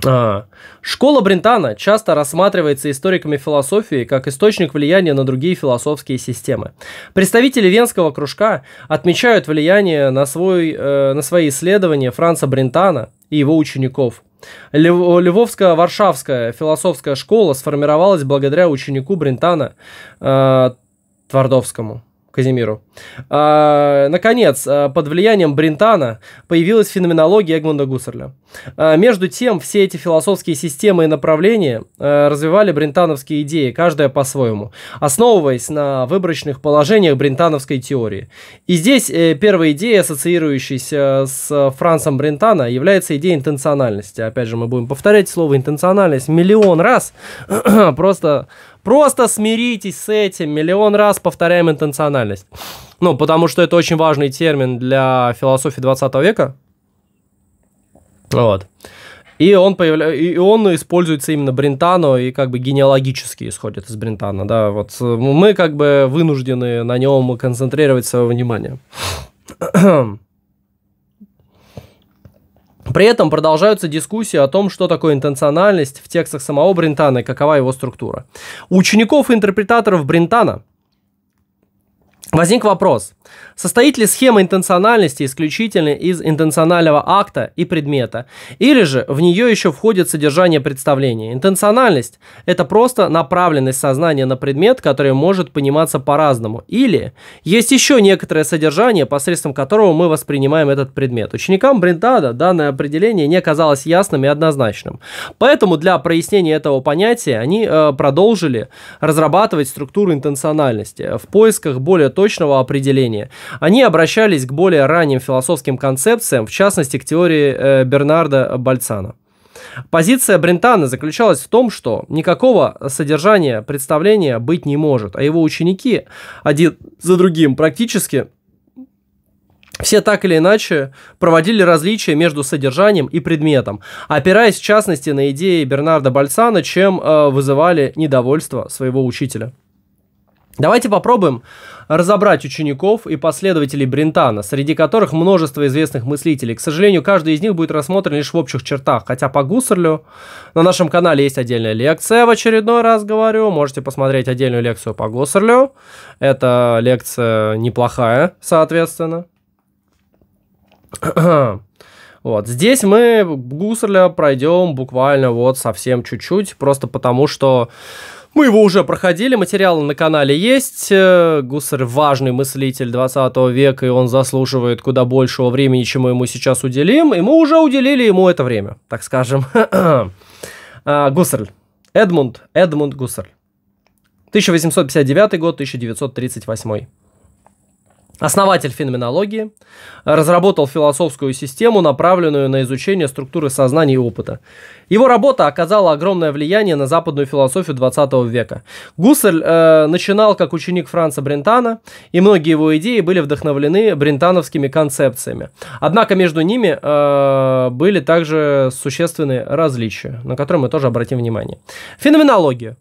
Speaker 1: А. Школа Брентана часто рассматривается историками философии как источник влияния на другие философские системы. Представители Венского кружка отмечают влияние на, свой, э, на свои исследования Франца Брентана и его учеников. Львовско-Варшавская философская школа сформировалась благодаря ученику Брентана э, Твардовскому. Казимиру. А, наконец, а, под влиянием Бринтана появилась феноменология Эгмунда Гуссерля. А, между тем, все эти философские системы и направления а, развивали бринтановские идеи, каждая по-своему, основываясь на выборочных положениях бринтановской теории. И здесь э, первая идея, ассоциирующаяся э, с Францем Бринтана, является идеей интенциональности. Опять же, мы будем повторять слово интенциональность миллион раз, просто Просто смиритесь с этим. Миллион раз повторяем интенциональность. Ну, потому что это очень важный термин для философии 20 века. Вот. И он, появля... и он используется именно Брентано и как бы генеалогически исходит из Брентана. Да, вот э, мы как бы вынуждены на нем концентрировать свое внимание. При этом продолжаются дискуссии о том, что такое интенциональность в текстах самого Брентана и какова его структура. У учеников и интерпретаторов Брентана возник вопрос – Состоит ли схема интенциональности исключительно из интенционального акта и предмета? Или же в нее еще входит содержание представления? Интенциональность – это просто направленность сознания на предмет, который может пониматься по-разному. Или есть еще некоторое содержание, посредством которого мы воспринимаем этот предмет. Ученикам Брентада данное определение не казалось ясным и однозначным. Поэтому для прояснения этого понятия они э, продолжили разрабатывать структуру интенциональности в поисках более точного определения познания. Они обращались к более ранним философским концепциям, в частности, к теории э, Бернарда Бальцана. Позиция Брентана заключалась в том, что никакого содержания представления быть не может, а его ученики один за другим практически все так или иначе проводили различия между содержанием и предметом, опираясь в частности на идеи Бернарда Бальцана, чем э, вызывали недовольство своего учителя. Давайте попробуем разобрать учеников и последователей Брентана, среди которых множество известных мыслителей. К сожалению, каждый из них будет рассмотрен лишь в общих чертах, хотя по Гуссерлю на нашем канале есть отдельная лекция, в очередной раз говорю, можете посмотреть отдельную лекцию по Гуссерлю, Эта лекция неплохая, соответственно. Вот. Здесь мы Гуссерля пройдем буквально вот совсем чуть-чуть, просто потому что мы его уже проходили, материалы на канале есть. Э, Гусар важный мыслитель 20 века, и он заслуживает куда большего времени, чем мы ему сейчас уделим. И мы уже уделили ему это время, так скажем. А, Гусарль. Эдмунд. Эдмунд Гусарль. 1859 год, 1938 основатель феноменологии, разработал философскую систему, направленную на изучение структуры сознания и опыта. Его работа оказала огромное влияние на западную философию 20 века. Гуссель э, начинал как ученик Франца Брентана, и многие его идеи были вдохновлены брентановскими концепциями. Однако между ними э, были также существенные различия, на которые мы тоже обратим внимание. Феноменология.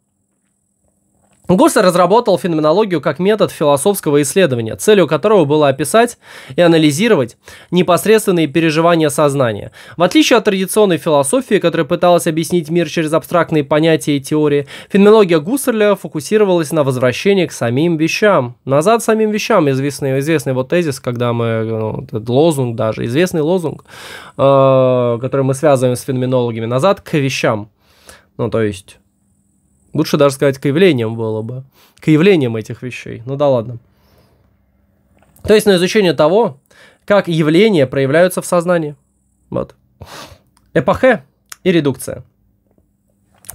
Speaker 1: Гусар разработал феноменологию как метод философского исследования, целью которого было описать и анализировать непосредственные переживания сознания. В отличие от традиционной философии, которая пыталась объяснить мир через абстрактные понятия и теории, феноменология Гусарля фокусировалась на возвращении к самим вещам. Назад самим вещам известный, известный вот тезис, когда мы, ну, этот лозунг даже, известный лозунг, э, который мы связываем с феноменологами, назад к вещам. Ну, то есть Лучше даже сказать, к явлениям было бы. К явлениям этих вещей. Ну да ладно. То есть на ну, изучение того, как явления проявляются в сознании. Вот. Эпохе и редукция.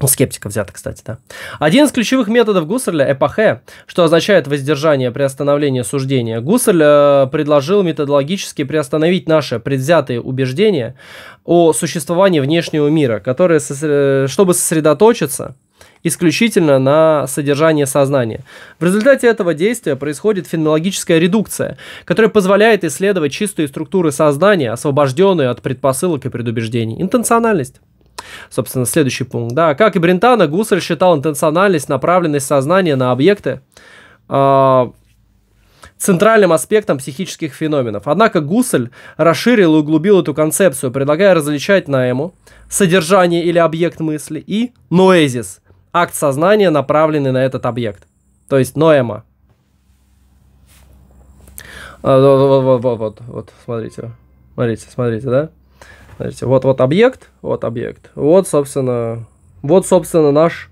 Speaker 1: У скептика взята кстати, да. Один из ключевых методов Гусарля – эпохе, что означает воздержание при остановлении суждения. Гуссерль э, предложил методологически приостановить наши предвзятые убеждения о существовании внешнего мира, которые, сосред... Э, чтобы сосредоточиться исключительно на содержание сознания. В результате этого действия происходит фенологическая редукция, которая позволяет исследовать чистые структуры сознания, освобожденные от предпосылок и предубеждений. Интенциональность. Собственно, следующий пункт. Да, как и Брентано, Гуссель считал интенциональность, направленность сознания на объекты э, центральным аспектом психических феноменов. Однако Гуссель расширил и углубил эту концепцию, предлагая различать на эмо содержание или объект мысли и ноэзис акт сознания, направленный на этот объект. То есть ноэма. Вот, вот, вот, вот, вот, смотрите. Смотрите, смотрите, да? Смотрите, вот, вот объект, вот объект. Вот, собственно, вот, собственно, наш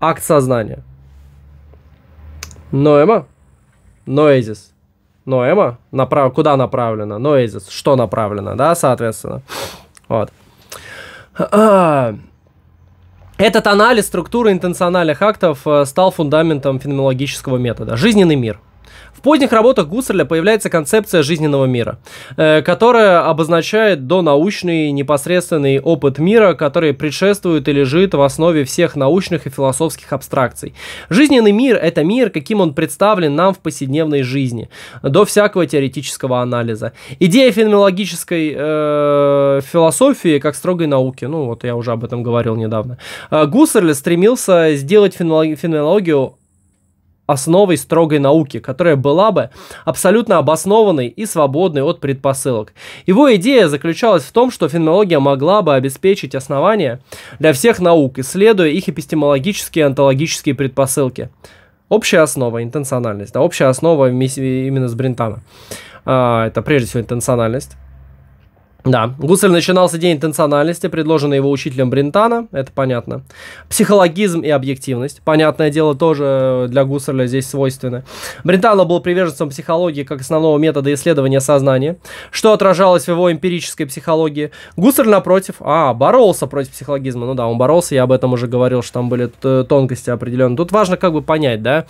Speaker 1: акт сознания. Ноэма, ноэзис. Ноэма, направ... куда направлено? Ноэзис, что направлено, да, соответственно. Вот. А, этот анализ структуры интенциональных актов э, стал фундаментом феноменологического метода. Жизненный мир – в поздних работах Гуссерля появляется концепция жизненного мира, э, которая обозначает донаучный непосредственный опыт мира, который предшествует и лежит в основе всех научных и философских абстракций. Жизненный мир – это мир, каким он представлен нам в повседневной жизни, до всякого теоретического анализа. Идея феноменологической э, философии как строгой науки, ну вот я уже об этом говорил недавно. Э, Гуссерль стремился сделать феноменологию основой строгой науки, которая была бы абсолютно обоснованной и свободной от предпосылок. Его идея заключалась в том, что феноменология могла бы обеспечить основания для всех наук, исследуя их эпистемологические и онтологические предпосылки. Общая основа, интенциональность, да, общая основа именно с Брентана. Это прежде всего интенциональность да, Гуссель начинал с идеи интенциональности, предложенной его учителем Бринтана, это понятно. Психологизм и объективность, понятное дело, тоже э, для Гуссерля здесь свойственно. Бринтано был приверженцем психологии как основного метода исследования сознания, что отражалось в его эмпирической психологии. Гуссель, напротив, а, боролся против психологизма, ну да, он боролся, я об этом уже говорил, что там были тонкости определенные. Тут важно как бы понять, да,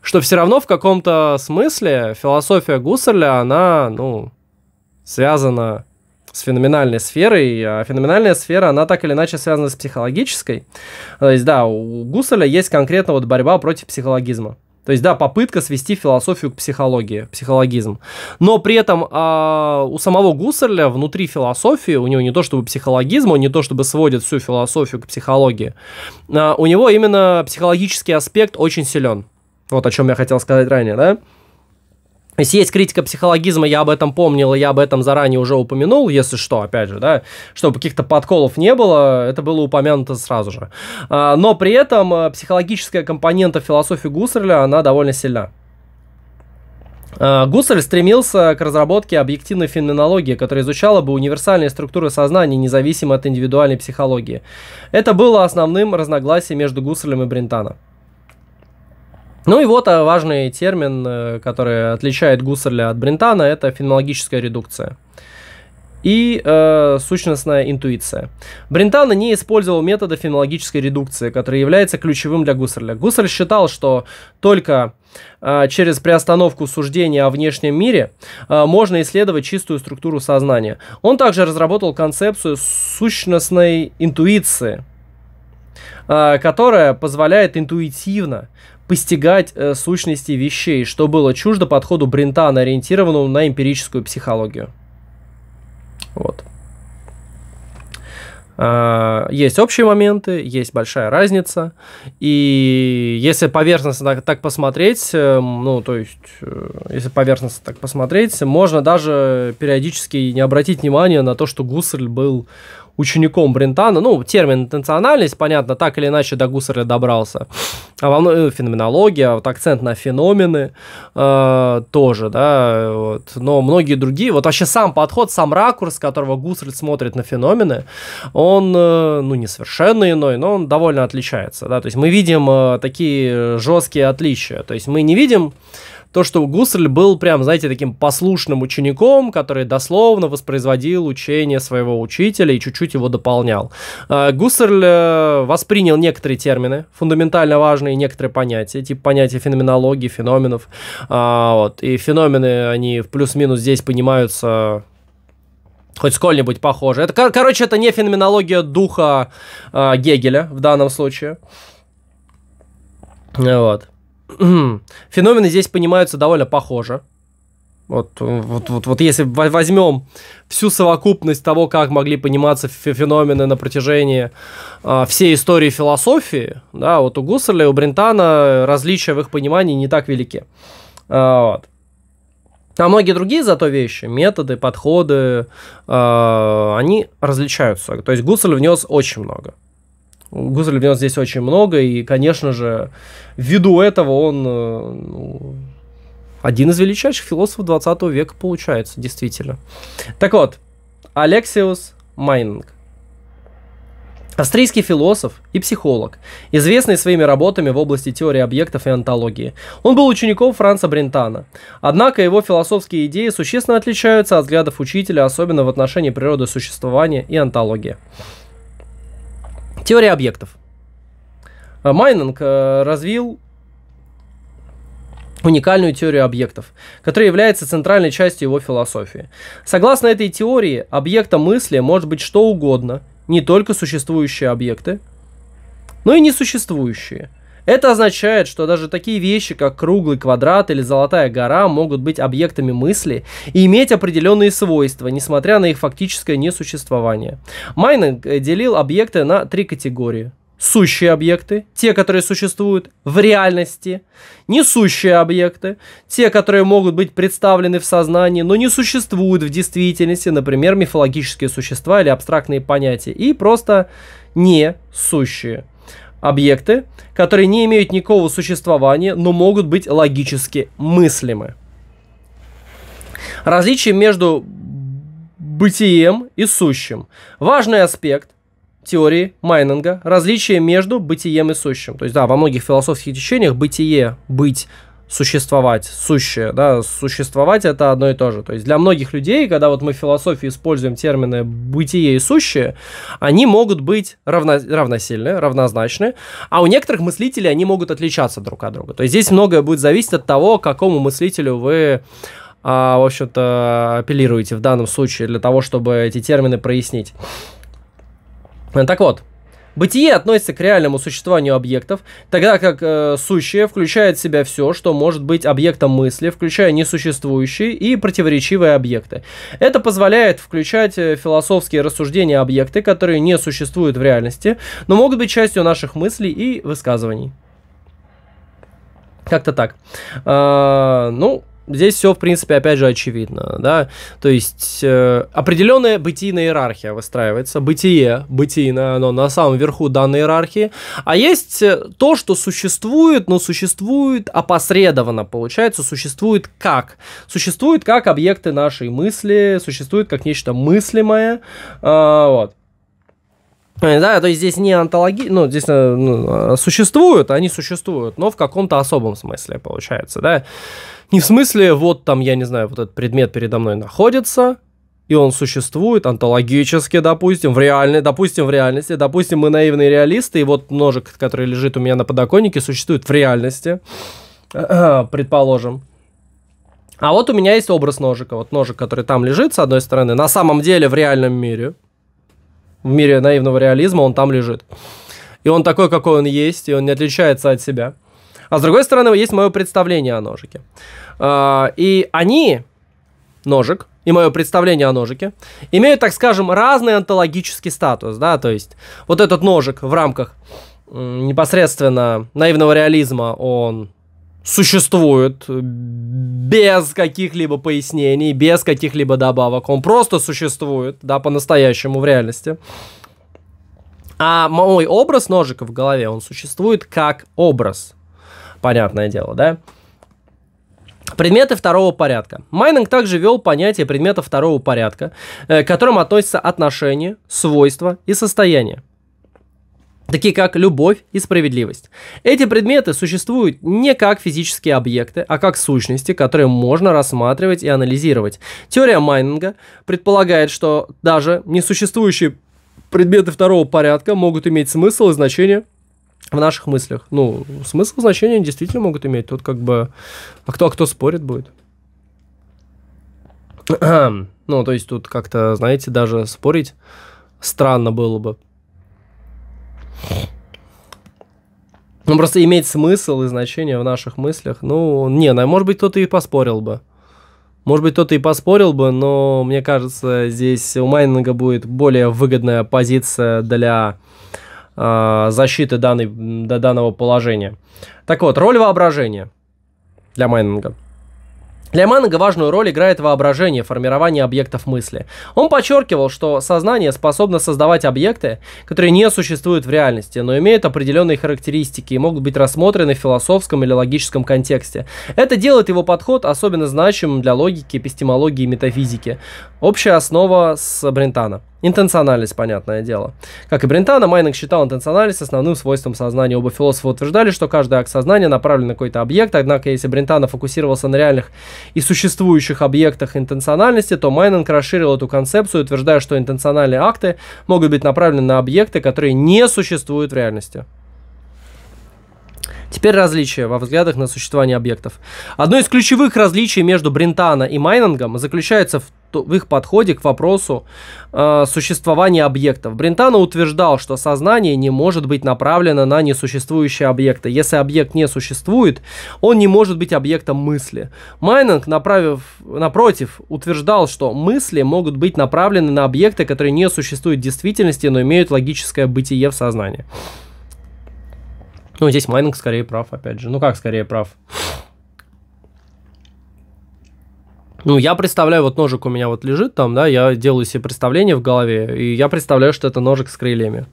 Speaker 1: что все равно в каком-то смысле философия Гуссерля, она, ну, связана с феноменальной сферой. А феноменальная сфера, она так или иначе связана с психологической. То есть, да, у Гусаля есть конкретно вот борьба против психологизма. То есть, да, попытка свести философию к психологии, психологизм. Но при этом э, у самого Гусарля внутри философии, у него не то чтобы психологизм, он не то чтобы сводит всю философию к психологии, э, у него именно психологический аспект очень силен. Вот о чем я хотел сказать ранее, да? Если есть критика психологизма, я об этом помнил, я об этом заранее уже упомянул, если что, опять же, да, чтобы каких-то подколов не было, это было упомянуто сразу же. А, но при этом э, психологическая компонента философии Гусарля, она довольно сильна. А, Гуссель стремился к разработке объективной феноменологии, которая изучала бы универсальные структуры сознания, независимо от индивидуальной психологии. Это было основным разногласием между Гусарлем и Брентаном. Ну и вот а, важный термин, э, который отличает Гуссерля от Брентана, это феноменологическая редукция и э, сущностная интуиция. Брентано не использовал метода фенологической редукции, который является ключевым для Гуссерля. Гуссерль считал, что только э, через приостановку суждения о внешнем мире э, можно исследовать чистую структуру сознания. Он также разработал концепцию сущностной интуиции, э, которая позволяет интуитивно постигать э, сущности вещей, что было чуждо подходу Брентана, ориентированному на эмпирическую психологию. Вот. А, есть общие моменты, есть большая разница. И если поверхностно так, так посмотреть, э, ну, то есть, э, если поверхностно так посмотреть, можно даже периодически не обратить внимания на то, что Гусарль был учеником Брентана. Ну, термин интенциональность, понятно, так или иначе до Гусарля добрался. А во многом э, феноменология, вот акцент на феномены э, тоже, да, вот. Но многие другие, вот вообще сам подход, сам ракурс, с которого Гусарль смотрит на феномены, он, э, ну, не совершенно иной, но он довольно отличается, да. То есть мы видим э, такие жесткие отличия. То есть мы не видим то, что Гуссерль был прям, знаете, таким послушным учеником, который дословно воспроизводил учение своего учителя и чуть-чуть его дополнял. А, Гуссерль э, воспринял некоторые термины, фундаментально важные некоторые понятия, типа понятия феноменологии, феноменов. А, вот. И феномены, они в плюс-минус здесь понимаются хоть сколь-нибудь похоже. Это, кор- короче, это не феноменология духа э, Гегеля в данном случае. Вот феномены здесь понимаются довольно похоже. Вот, вот, вот, вот если возьмем всю совокупность того, как могли пониматься феномены на протяжении э, всей истории философии, да, вот у Гуссерля и у Брентана различия в их понимании не так велики. Э, вот. А многие другие зато вещи, методы, подходы, э, они различаются. То есть Гуссель внес очень много. Гузель внес здесь очень много, и, конечно же, ввиду этого он э, ну, один из величайших философов 20 века получается, действительно. Так вот, Алексиус Майнинг. Австрийский философ и психолог, известный своими работами в области теории объектов и онтологии. Он был учеником Франца Брентана. Однако его философские идеи существенно отличаются от взглядов учителя, особенно в отношении природы существования и онтологии. Теория объектов. Э, Майнинг э, развил уникальную теорию объектов, которая является центральной частью его философии. Согласно этой теории, объектом мысли может быть что угодно, не только существующие объекты, но и несуществующие – это означает, что даже такие вещи, как круглый квадрат или золотая гора, могут быть объектами мысли и иметь определенные свойства, несмотря на их фактическое несуществование. Майнинг э, делил объекты на три категории. Сущие объекты, те, которые существуют в реальности, несущие объекты, те, которые могут быть представлены в сознании, но не существуют в действительности, например, мифологические существа или абстрактные понятия, и просто несущие объекты, которые не имеют никакого существования, но могут быть логически мыслимы. Различие между бытием и сущим. Важный аспект теории Майнинга – различие между бытием и сущим. То есть, да, во многих философских течениях бытие, быть – существовать, сущее, да, существовать это одно и то же. То есть для многих людей, когда вот мы в философии используем термины бытие и сущее, они могут быть равно, равносильны, равнозначны, а у некоторых мыслителей они могут отличаться друг от друга. То есть здесь многое будет зависеть от того, какому мыслителю вы а, в общем-то, апеллируете в данном случае для того, чтобы эти термины прояснить. Так вот, Бытие относится к реальному существованию объектов, тогда как э, сущее включает в себя все, что может быть объектом мысли, включая несуществующие и противоречивые объекты. Это позволяет включать э, философские рассуждения объекты, которые не существуют в реальности, но могут быть частью наших мыслей и высказываний. Как-то так. А, ну, Здесь все, в принципе, опять же, очевидно, да, то есть э, определенная бытийная иерархия выстраивается, бытие, бытийное, оно на самом верху данной иерархии, а есть э, то, что существует, но существует опосредованно, получается, существует как? Существует как объекты нашей мысли, существует как нечто мыслимое, э, вот. Э, да, то есть здесь не антологии, ну, здесь э, ну, существуют, они существуют, но в каком-то особом смысле, получается, да. Не в смысле, вот там, я не знаю, вот этот предмет передо мной находится, и он существует антологически, допустим, в реальной, допустим, в реальности, допустим, мы наивные реалисты, и вот ножик, который лежит у меня на подоконнике, существует в реальности, предположим. А вот у меня есть образ ножика, вот ножик, который там лежит, с одной стороны, на самом деле в реальном мире, в мире наивного реализма он там лежит. И он такой, какой он есть, и он не отличается от себя. А с другой стороны, есть мое представление о ножике. Э, и они, ножик, и мое представление о ножике, имеют, так скажем, разный онтологический статус, да, то есть вот этот ножик в рамках непосредственно наивного реализма, он существует без каких-либо пояснений, без каких-либо добавок. Он просто существует, да, по-настоящему в реальности. А мой образ ножика в голове, он существует как образ. Понятное дело, да? Предметы второго порядка. Майнинг также вел понятие предметов второго порядка, э, к которым относятся отношения, свойства и состояния такие как любовь и справедливость. Эти предметы существуют не как физические объекты, а как сущности, которые можно рассматривать и анализировать. Теория майнинга предполагает, что даже несуществующие предметы второго порядка могут иметь смысл и значение в наших мыслях. Ну, смысл, значения действительно могут иметь. Тут как бы... А кто, а кто спорит будет? Хм. ну, то есть тут как-то, знаете, даже спорить странно было бы. Ну, просто иметь смысл и значение в наших мыслях. Ну, не, ну, может быть, кто-то и поспорил бы. Может быть, кто-то и поспорил бы, но мне кажется, здесь у майнинга будет более выгодная позиция для Э, защиты данной, до данного положения. Так вот, роль воображения для майнинга. Для Маннинга важную роль играет воображение, формирование объектов мысли. Он подчеркивал, что сознание способно создавать объекты, которые не существуют в реальности, но имеют определенные характеристики и могут быть рассмотрены в философском или логическом контексте. Это делает его подход особенно значимым для логики, эпистемологии и метафизики. Общая основа с Брентана – Интенциональность, понятное дело. Как и Брентано, Майнинг считал интенциональность основным свойством сознания. Оба философа утверждали, что каждый акт сознания направлен на какой-то объект, однако если Брентано фокусировался на реальных и существующих объектах интенциональности, то Майнинг расширил эту концепцию, утверждая, что интенциональные акты могут быть направлены на объекты, которые не существуют в реальности. Теперь различия во взглядах на существование объектов. Одно из ключевых различий между Брентано и майнингом заключается в в их подходе к вопросу э, существования объектов. Брентано утверждал, что сознание не может быть направлено на несуществующие объекты. Если объект не существует, он не может быть объектом мысли. Майнинг, направив, напротив, утверждал, что мысли могут быть направлены на объекты, которые не существуют в действительности, но имеют логическое бытие в сознании. Ну, здесь майнинг скорее прав, опять же. Ну, как скорее прав? Ну, я представляю, вот ножик у меня вот лежит там, да, я делаю себе представление в голове, и я представляю, что это ножик с крыльями.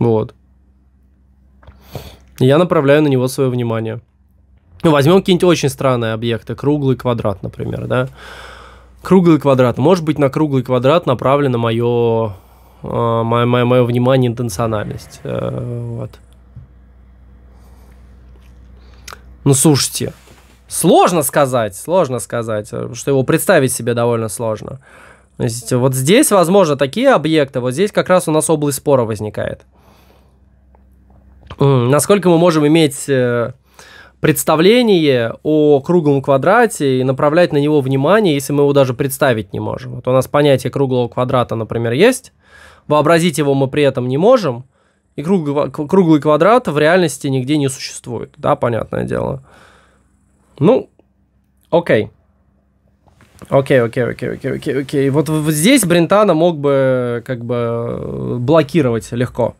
Speaker 1: Вот. Я направляю на него свое внимание. Ну, возьмем какие-нибудь очень странные объекты, круглый квадрат, например, да. Круглый квадрат. Может быть, на круглый квадрат направлено мое мое, а, мое, мое внимание, интенциональность. Э, вот. Ну, слушайте, сложно сказать, сложно сказать, э, что его представить себе довольно сложно. вот здесь, возможно, такие объекты, вот здесь как раз у нас область спора возникает. Насколько мы можем иметь э, представление о круглом квадрате и направлять на него внимание, если мы его даже представить не можем. Вот у нас понятие круглого квадрата, например, есть – вообразить его мы при этом не можем, и круглый, круглый квадрат в реальности нигде не существует, да, понятное дело. Ну, окей. Окей, окей, окей, окей, окей, окей. Вот, вот здесь Брентана мог бы как бы блокировать легко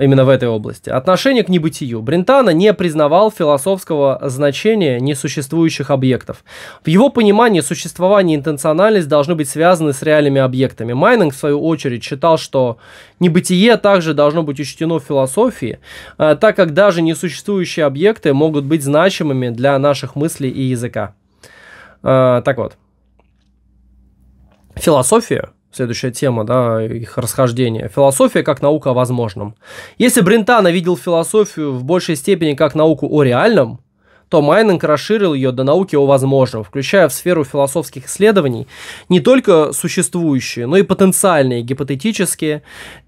Speaker 1: именно в этой области. Отношение к небытию. Брентано не признавал философского значения несуществующих объектов. В его понимании существование и интенциональность должны быть связаны с реальными объектами. Майнинг, в свою очередь, считал, что небытие также должно быть учтено в философии, э, так как даже несуществующие объекты могут быть значимыми для наших мыслей и языка. Э, так вот. Философия Следующая тема, да, их расхождение. Философия как наука о возможном. Если Брентано видел философию в большей степени как науку о реальном, то Майнинг расширил ее до науки о возможном, включая в сферу философских исследований не только существующие, но и потенциальные, гипотетические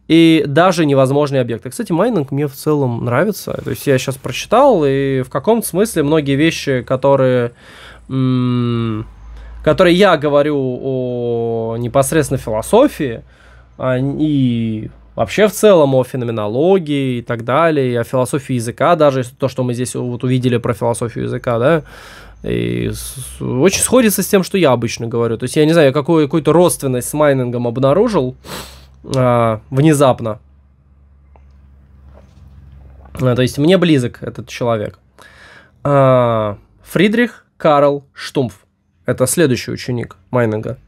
Speaker 1: и даже невозможные объекты. Кстати, майнинг мне в целом нравится. То есть я сейчас прочитал, и в каком-то смысле многие вещи, которые... М- которой я говорю о непосредственно философии а, и вообще в целом о феноменологии и так далее, и о философии языка, даже то, что мы здесь вот увидели про философию языка, да, и с, очень сходится с тем, что я обычно говорю. То есть я не знаю, я какую, какую-то родственность с майнингом обнаружил а, внезапно. А, то есть мне близок этот человек. А, Фридрих Карл Штумф. Это следующий ученик Майнинга.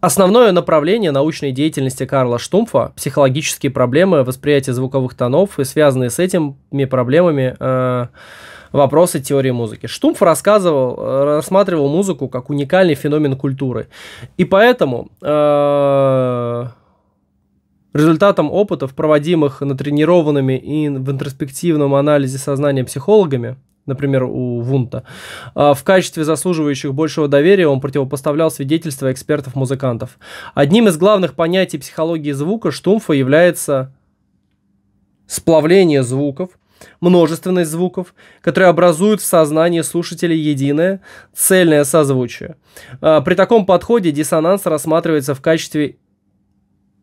Speaker 1: Основное направление научной деятельности Карла Штумфа – психологические проблемы, восприятие звуковых тонов и связанные с этими проблемами э, вопросы теории музыки. Штумф рассказывал, э, рассматривал музыку как уникальный феномен культуры. И поэтому э, результатом опытов, проводимых натренированными и в интроспективном анализе сознания психологами – например, у Вунта. А, в качестве заслуживающих большего доверия он противопоставлял свидетельства экспертов-музыкантов. Одним из главных понятий психологии звука Штумфа является сплавление звуков, множественность звуков, которые образуют в сознании слушателей единое, цельное созвучие. А, при таком подходе диссонанс рассматривается в качестве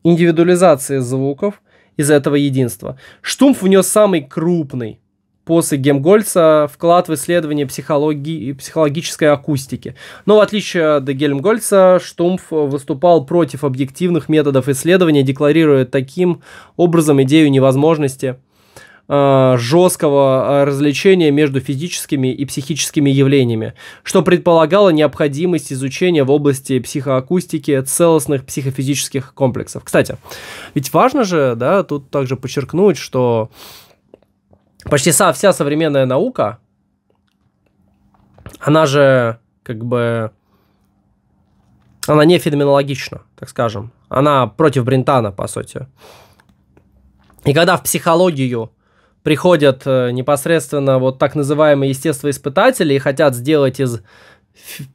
Speaker 1: индивидуализации звуков из этого единства. Штумф внес самый крупный после Гемгольца вклад в исследование психологии, психологической акустики. Но в отличие от Гельмгольца, Штумф выступал против объективных методов исследования, декларируя таким образом идею невозможности э, жесткого э, развлечения между физическими и психическими явлениями, что предполагало необходимость изучения в области психоакустики целостных психофизических комплексов. Кстати, ведь важно же, да, тут также подчеркнуть, что почти со, вся современная наука, она же как бы, она не феноменологична, так скажем. Она против Бринтана по сути. И когда в психологию приходят э, непосредственно вот так называемые естествоиспытатели и хотят сделать из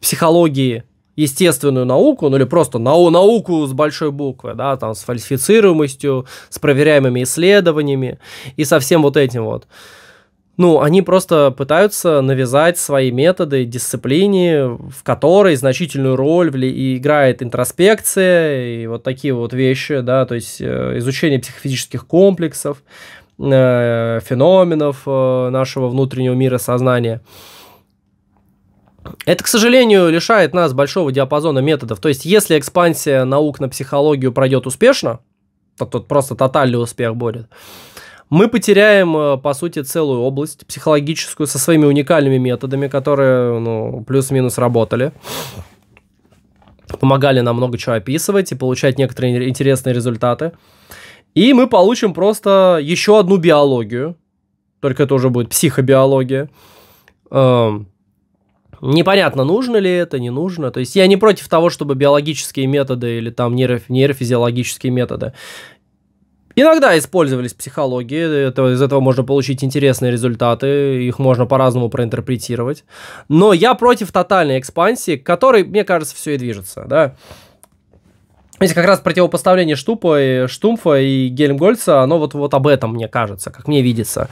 Speaker 1: психологии естественную науку, ну или просто нау науку с большой буквы, да, там с фальсифицируемостью, с проверяемыми исследованиями и со всем вот этим вот. Ну, они просто пытаются навязать свои методы дисциплине, в которой значительную роль вли- играет интроспекция и вот такие вот вещи, да, то есть э, изучение психофизических комплексов, э- феноменов э- нашего внутреннего мира сознания. Это, к сожалению, лишает нас большого диапазона методов. То есть, если экспансия наук на психологию пройдет успешно, то тут просто тотальный успех будет, мы потеряем, э, по сути, целую область психологическую со своими уникальными методами, которые ну, плюс-минус работали помогали нам много чего описывать и получать некоторые интересные результаты. И мы получим просто еще одну биологию, только это уже будет психобиология, эм, непонятно, нужно ли это, не нужно. То есть я не против того, чтобы биологические методы или там нейрофи- нейрофизиологические методы Иногда использовались психологии, это, из этого можно получить интересные результаты, их можно по-разному проинтерпретировать. Но я против тотальной экспансии, к которой, мне кажется, все и движется, да. Здесь как раз противопоставление Штупа и Штумфа и Гельмгольца, оно вот, вот об этом, мне кажется, как мне видится.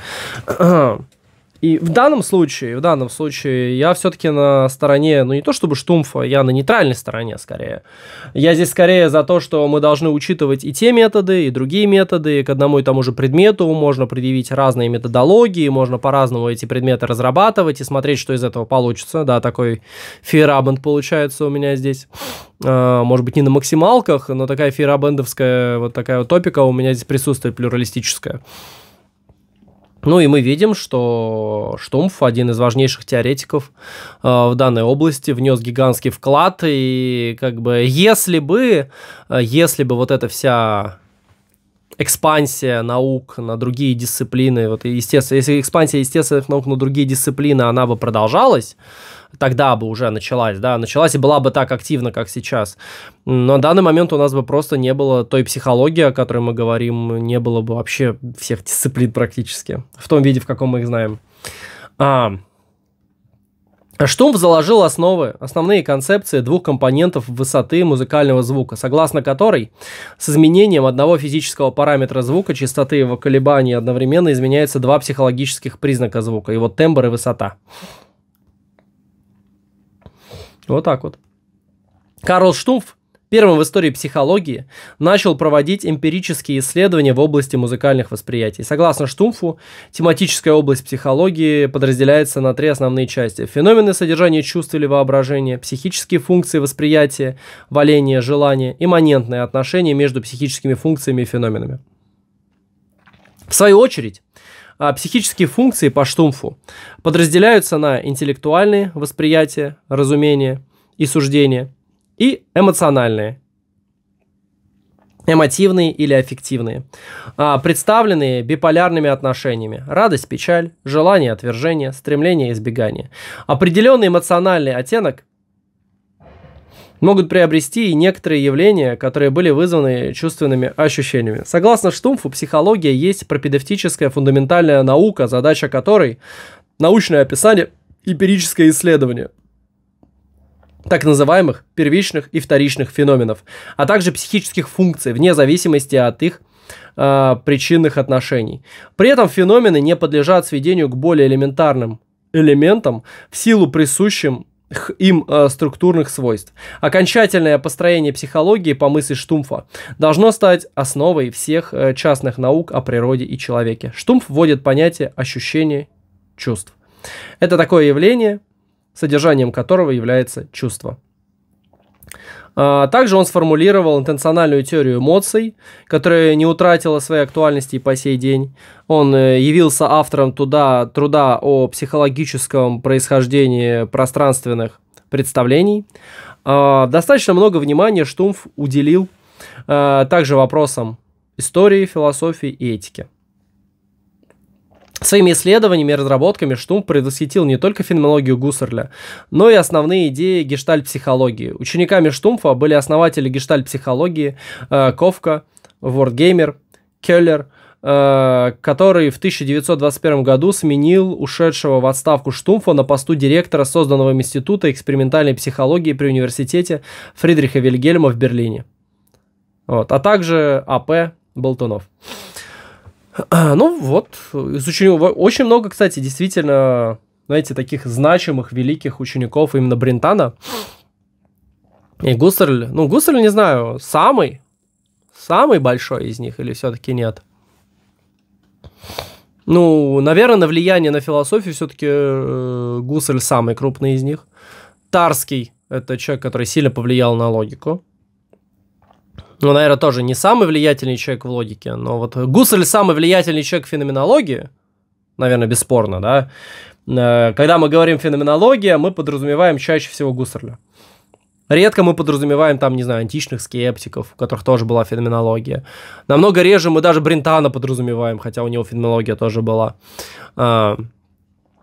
Speaker 1: И в данном случае, в данном случае, я все-таки на стороне, ну не то чтобы штумфа, я на нейтральной стороне скорее. Я здесь скорее за то, что мы должны учитывать и те методы, и другие методы, и к одному и тому же предмету можно предъявить разные методологии, можно по-разному эти предметы разрабатывать и смотреть, что из этого получится. Да, такой фейерабенд получается у меня здесь. А, может быть, не на максималках, но такая фейерабендовская, вот такая вот топика у меня здесь присутствует, плюралистическая. Ну и мы видим, что Штумф, один из важнейших теоретиков э, в данной области, внес гигантский вклад. И как бы если бы, э, если бы вот эта вся экспансия наук на другие дисциплины, вот естественно, если экспансия естественных наук на другие дисциплины, она бы продолжалась, тогда бы уже началась, да, началась и была бы так активно, как сейчас. Но на данный момент у нас бы просто не было той психологии, о которой мы говорим, не было бы вообще всех дисциплин практически, в том виде, в каком мы их знаем. А, Штумф а заложил основы, основные концепции двух компонентов высоты музыкального звука, согласно которой с изменением одного физического параметра звука, частоты его колебаний одновременно изменяются два психологических признака звука, его тембр и высота. Вот так вот. Карл Штумф первым в истории психологии начал проводить эмпирические исследования в области музыкальных восприятий. Согласно Штумфу, тематическая область психологии подразделяется на три основные части. Феномены содержания чувств или воображения, психические функции восприятия, валения, желания, имманентные отношения между психическими функциями и феноменами. В свою очередь, а психические функции по Штумфу подразделяются на интеллектуальные восприятия, разумение и суждение, и эмоциональные, эмотивные или аффективные, а, представленные биполярными отношениями – радость, печаль, желание, отвержение, стремление, избегание. Определенный эмоциональный оттенок могут приобрести и некоторые явления, которые были вызваны чувственными ощущениями. Согласно Штумфу, психология есть пропедевтическая фундаментальная наука, задача которой – научное описание эмпирическое исследование так называемых первичных и вторичных феноменов, а также психических функций, вне зависимости от их а, причинных отношений. При этом феномены не подлежат сведению к более элементарным элементам в силу присущим им э, структурных свойств. Окончательное построение психологии по мысли Штумфа должно стать основой всех э, частных наук о природе и человеке. Штумф вводит понятие ощущения чувств. Это такое явление, содержанием которого является чувство. А, также он сформулировал интенциональную теорию эмоций, которая не утратила своей актуальности и по сей день. Он э, явился автором туда, труда о психологическом происхождении пространственных представлений. А, достаточно много внимания Штумф уделил э, также вопросам истории, философии и этики. Своими исследованиями и разработками Штум предвосхитил не только феноменологию Гуссерля, но и основные идеи гештальт-психологии. Учениками Штумфа были основатели гештальт-психологии э, Ковка, Вордгеймер, Келлер, э, который в 1921 году сменил ушедшего в отставку Штумфа на посту директора созданного Института экспериментальной психологии при университете Фридриха Вильгельма в Берлине. Вот, а также АП Болтунов. Ну вот, из учеников очень много, кстати, действительно, знаете, таких значимых, великих учеников именно Брентана. И Гуссерль, ну, Гуссерль, не знаю, самый, самый большой из них или все-таки нет? Ну, наверное, на влияние на философию все-таки э, Гуссель самый крупный из них. Тарский – это человек, который сильно повлиял на логику. Ну, наверное, тоже не самый влиятельный человек в логике, но вот Гуссель самый влиятельный человек в феноменологии, наверное, бесспорно, да. Э, когда мы говорим феноменология, мы подразумеваем чаще всего Гусарля. Редко мы подразумеваем там, не знаю, античных скептиков, у которых тоже была феноменология. Намного реже мы даже Бринтана подразумеваем, хотя у него феноменология тоже была. Э,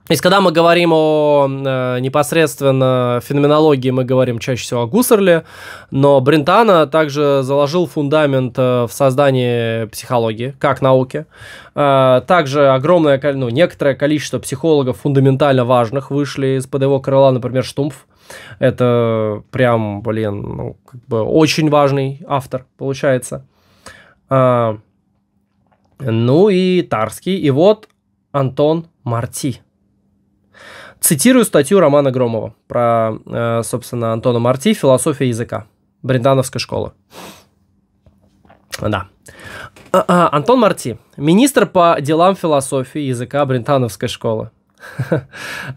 Speaker 1: то есть, когда мы говорим о э, непосредственно феноменологии, мы говорим чаще всего о Гуссерле, но Брентано также заложил фундамент э, в создании психологии как науки. Э, также огромное, ну, некоторое количество психологов фундаментально важных вышли из-под его крыла, например, Штумф. Это прям, блин, ну, как бы очень важный автор, получается. Э, ну и Тарский. И вот Антон Марти – Цитирую статью Романа Громова про, э, собственно, Антона Марти «Философия языка. Бриндановской школы». Да. А, а, Антон Марти, министр по делам философии языка Британовской школы.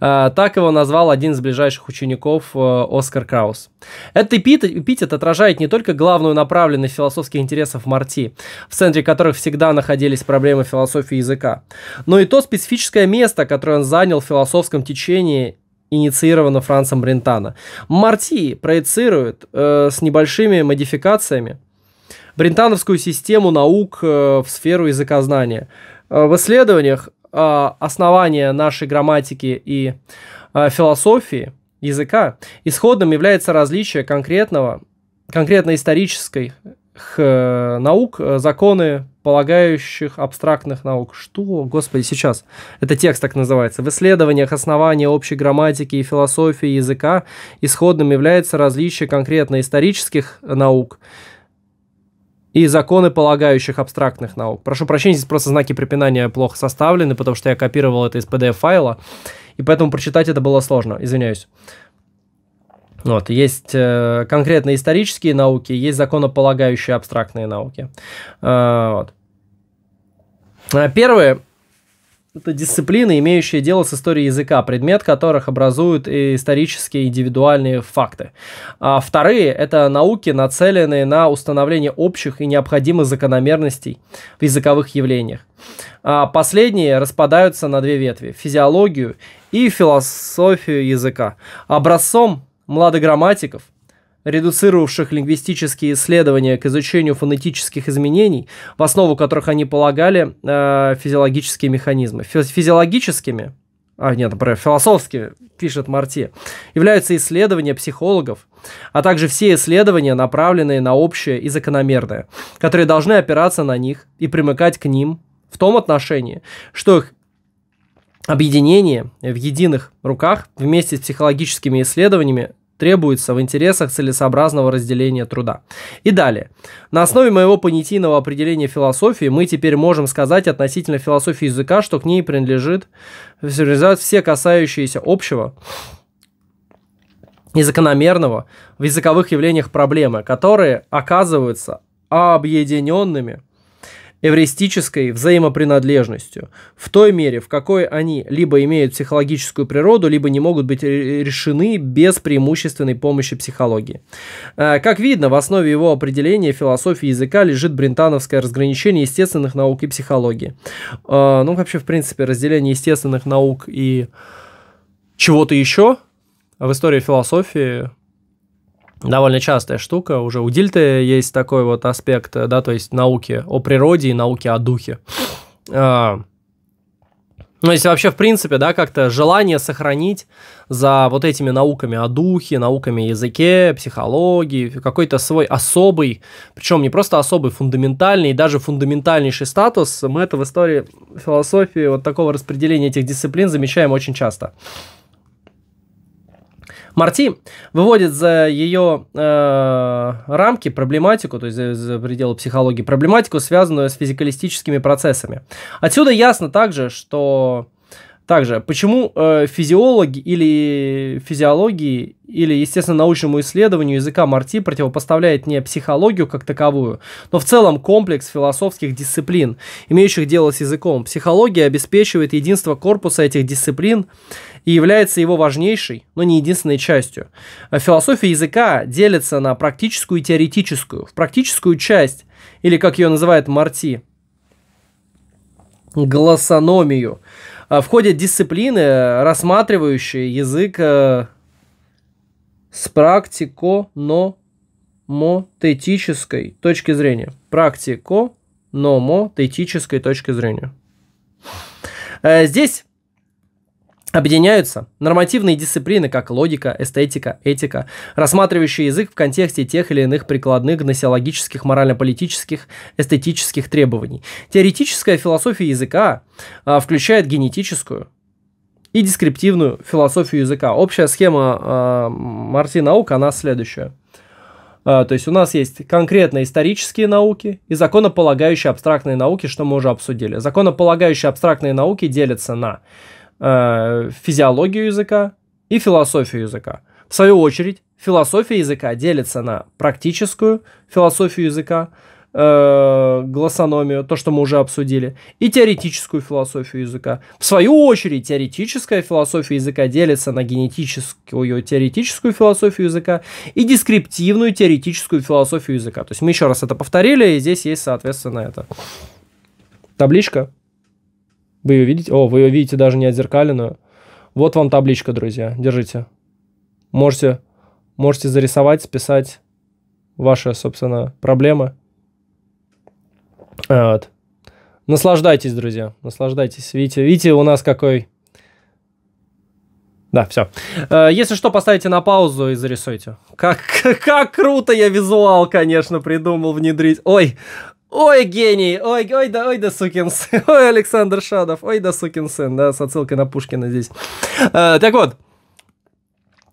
Speaker 1: А, так его назвал один из ближайших учеников э, Оскар Краус. Этот эпитет отражает не только главную направленность философских интересов Марти, в центре которых всегда находились проблемы философии языка, но и то специфическое место, которое он занял в философском течении инициировано Францем Брентано. Марти проецирует э, с небольшими модификациями брентановскую систему наук э, в сферу языкознания. Э, в исследованиях а, основания нашей грамматики и а, философии языка исходным является различие конкретного, конкретно исторической наук, э, законы полагающих абстрактных наук. Что? Господи, сейчас. Это текст так называется. В исследованиях основания общей грамматики и философии языка исходным является различие конкретно исторических наук, и законы полагающих абстрактных наук. Прошу прощения, здесь просто знаки препинания плохо составлены, потому что я копировал это из PDF-файла, и поэтому прочитать это было сложно, извиняюсь. Вот, есть э, конкретно исторические науки, есть законополагающие абстрактные науки. Э, вот. Э, Первые это дисциплины, имеющие дело с историей языка, предмет которых образуют исторические индивидуальные факты. А вторые – это науки, нацеленные на установление общих и необходимых закономерностей в языковых явлениях. А последние распадаются на две ветви – физиологию и философию языка. Образцом младограмматиков редуцировавших лингвистические исследования к изучению фонетических изменений, в основу которых они полагали э, физиологические механизмы. физиологическими, а нет, например, философскими, пишет Марти, являются исследования психологов, а также все исследования, направленные на общее и закономерное, которые должны опираться на них и примыкать к ним в том отношении, что их объединение в единых руках вместе с психологическими исследованиями требуется в интересах целесообразного разделения труда. И далее. На основе моего понятийного определения философии мы теперь можем сказать относительно философии языка, что к ней принадлежит все касающиеся общего и закономерного в языковых явлениях проблемы, которые оказываются объединенными эвристической взаимопринадлежностью, в той мере, в какой они либо имеют психологическую природу, либо не могут быть решены без преимущественной помощи психологии. Э, как видно, в основе его определения философии языка лежит брентановское разграничение естественных наук и психологии. Э, ну, вообще, в принципе, разделение естественных наук и чего-то еще в истории философии довольно частая штука. Уже у Дильты есть такой вот аспект, да, то есть науки о природе и науки о духе. А, ну, если вообще, в принципе, да, как-то желание сохранить за вот этими науками о духе, науками языке, психологии, какой-то свой особый, причем не просто особый, фундаментальный, даже фундаментальнейший статус, мы это в истории философии вот такого распределения этих дисциплин замечаем очень часто. Марти выводит за ее э, рамки проблематику, то есть за, за пределы психологии, проблематику, связанную с физикалистическими процессами. Отсюда ясно также, что также, почему э, физиологи или физиологии или, естественно, научному исследованию языка Марти противопоставляет не психологию как таковую, но в целом комплекс философских дисциплин, имеющих дело с языком. Психология обеспечивает единство корпуса этих дисциплин и является его важнейшей, но не единственной частью. Философия языка делится на практическую и теоретическую. В практическую часть, или как ее называет Марти, гласономию, а, входят дисциплины, рассматривающие язык а, с практико-номотетической точки зрения. Практико-номотетической точки зрения. А, здесь Объединяются нормативные дисциплины, как логика, эстетика, этика, рассматривающие язык в контексте тех или иных прикладных гносеологических, морально-политических, эстетических требований. Теоретическая философия языка а, включает генетическую и дескриптивную философию языка. Общая схема а, Марти наук, она следующая. А, то есть у нас есть конкретно исторические науки и законополагающие абстрактные науки, что мы уже обсудили. Законополагающие абстрактные науки делятся на Э, физиологию языка и философию языка. В свою очередь, философия языка делится на практическую философию языка, э, гласономию, то, что мы уже обсудили, и теоретическую философию языка. В свою очередь, теоретическая философия языка делится на генетическую теоретическую философию языка и дескриптивную теоретическую философию языка. То есть мы еще раз это повторили, и здесь есть, соответственно, это табличка. Вы ее видите? О, вы ее видите даже не отзеркаленную. Вот вам табличка, друзья. Держите. Можете, можете зарисовать, списать ваши, собственно, проблемы. А, вот. Наслаждайтесь, друзья. Наслаждайтесь. Видите, видите, у нас какой... Да, все. А, если что, поставите на паузу и зарисуйте. Как, как круто я визуал, конечно, придумал внедрить. Ой, Ой, гений! Ой, ой, да, ой, да, сукин сын. Ой, Александр Шадов. Ой, да, сукин сын. Да, с отсылкой на Пушкина здесь. А, так вот.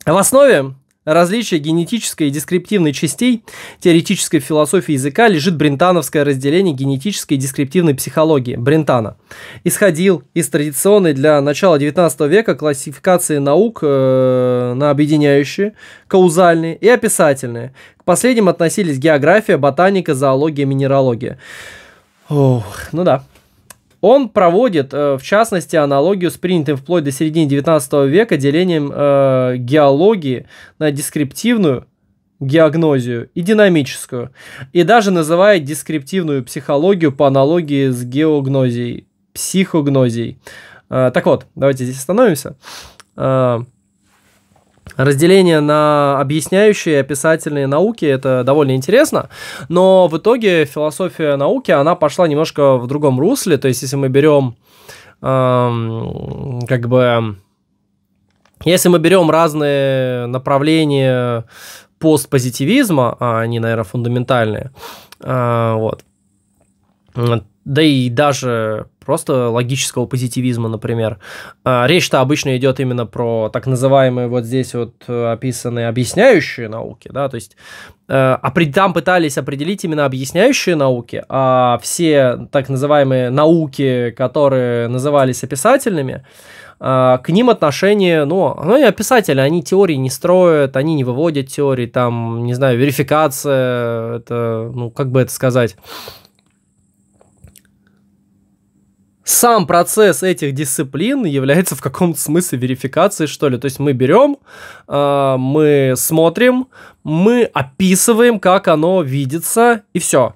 Speaker 1: В основе различия генетической и дескриптивной частей теоретической философии языка лежит брентановское разделение генетической и дескриптивной психологии Брентана. Исходил из традиционной для начала XIX века классификации наук э, на объединяющие, каузальные и описательные. К последним относились география, ботаника, зоология, минералогия. Ох, ну да. Он проводит, э, в частности, аналогию с принятым вплоть до середины 19 века делением э, геологии на дескриптивную геогнозию и динамическую, и даже называет дескриптивную психологию по аналогии с геогнозией, психогнозией. Э, так вот, давайте здесь остановимся. Э, разделение на объясняющие, описательные науки, это довольно интересно, но в итоге философия науки, она пошла немножко в другом русле, то есть если мы берем эм, как бы... Если мы берем разные направления постпозитивизма, а они, наверное, фундаментальные, э, вот, да и даже просто логического позитивизма, например. А, речь-то обычно идет именно про так называемые вот здесь вот э, описанные объясняющие науки, да, то есть а э, при, там пытались определить именно объясняющие науки, а все так называемые науки, которые назывались описательными, а, к ним отношение, ну, ну, они описатели, они теории не строят, они не выводят теории, там, не знаю, верификация, это, ну, как бы это сказать, сам процесс этих дисциплин является в каком-то смысле верификацией, что ли. То есть мы берем, э, мы смотрим, мы описываем, как оно видится, и все.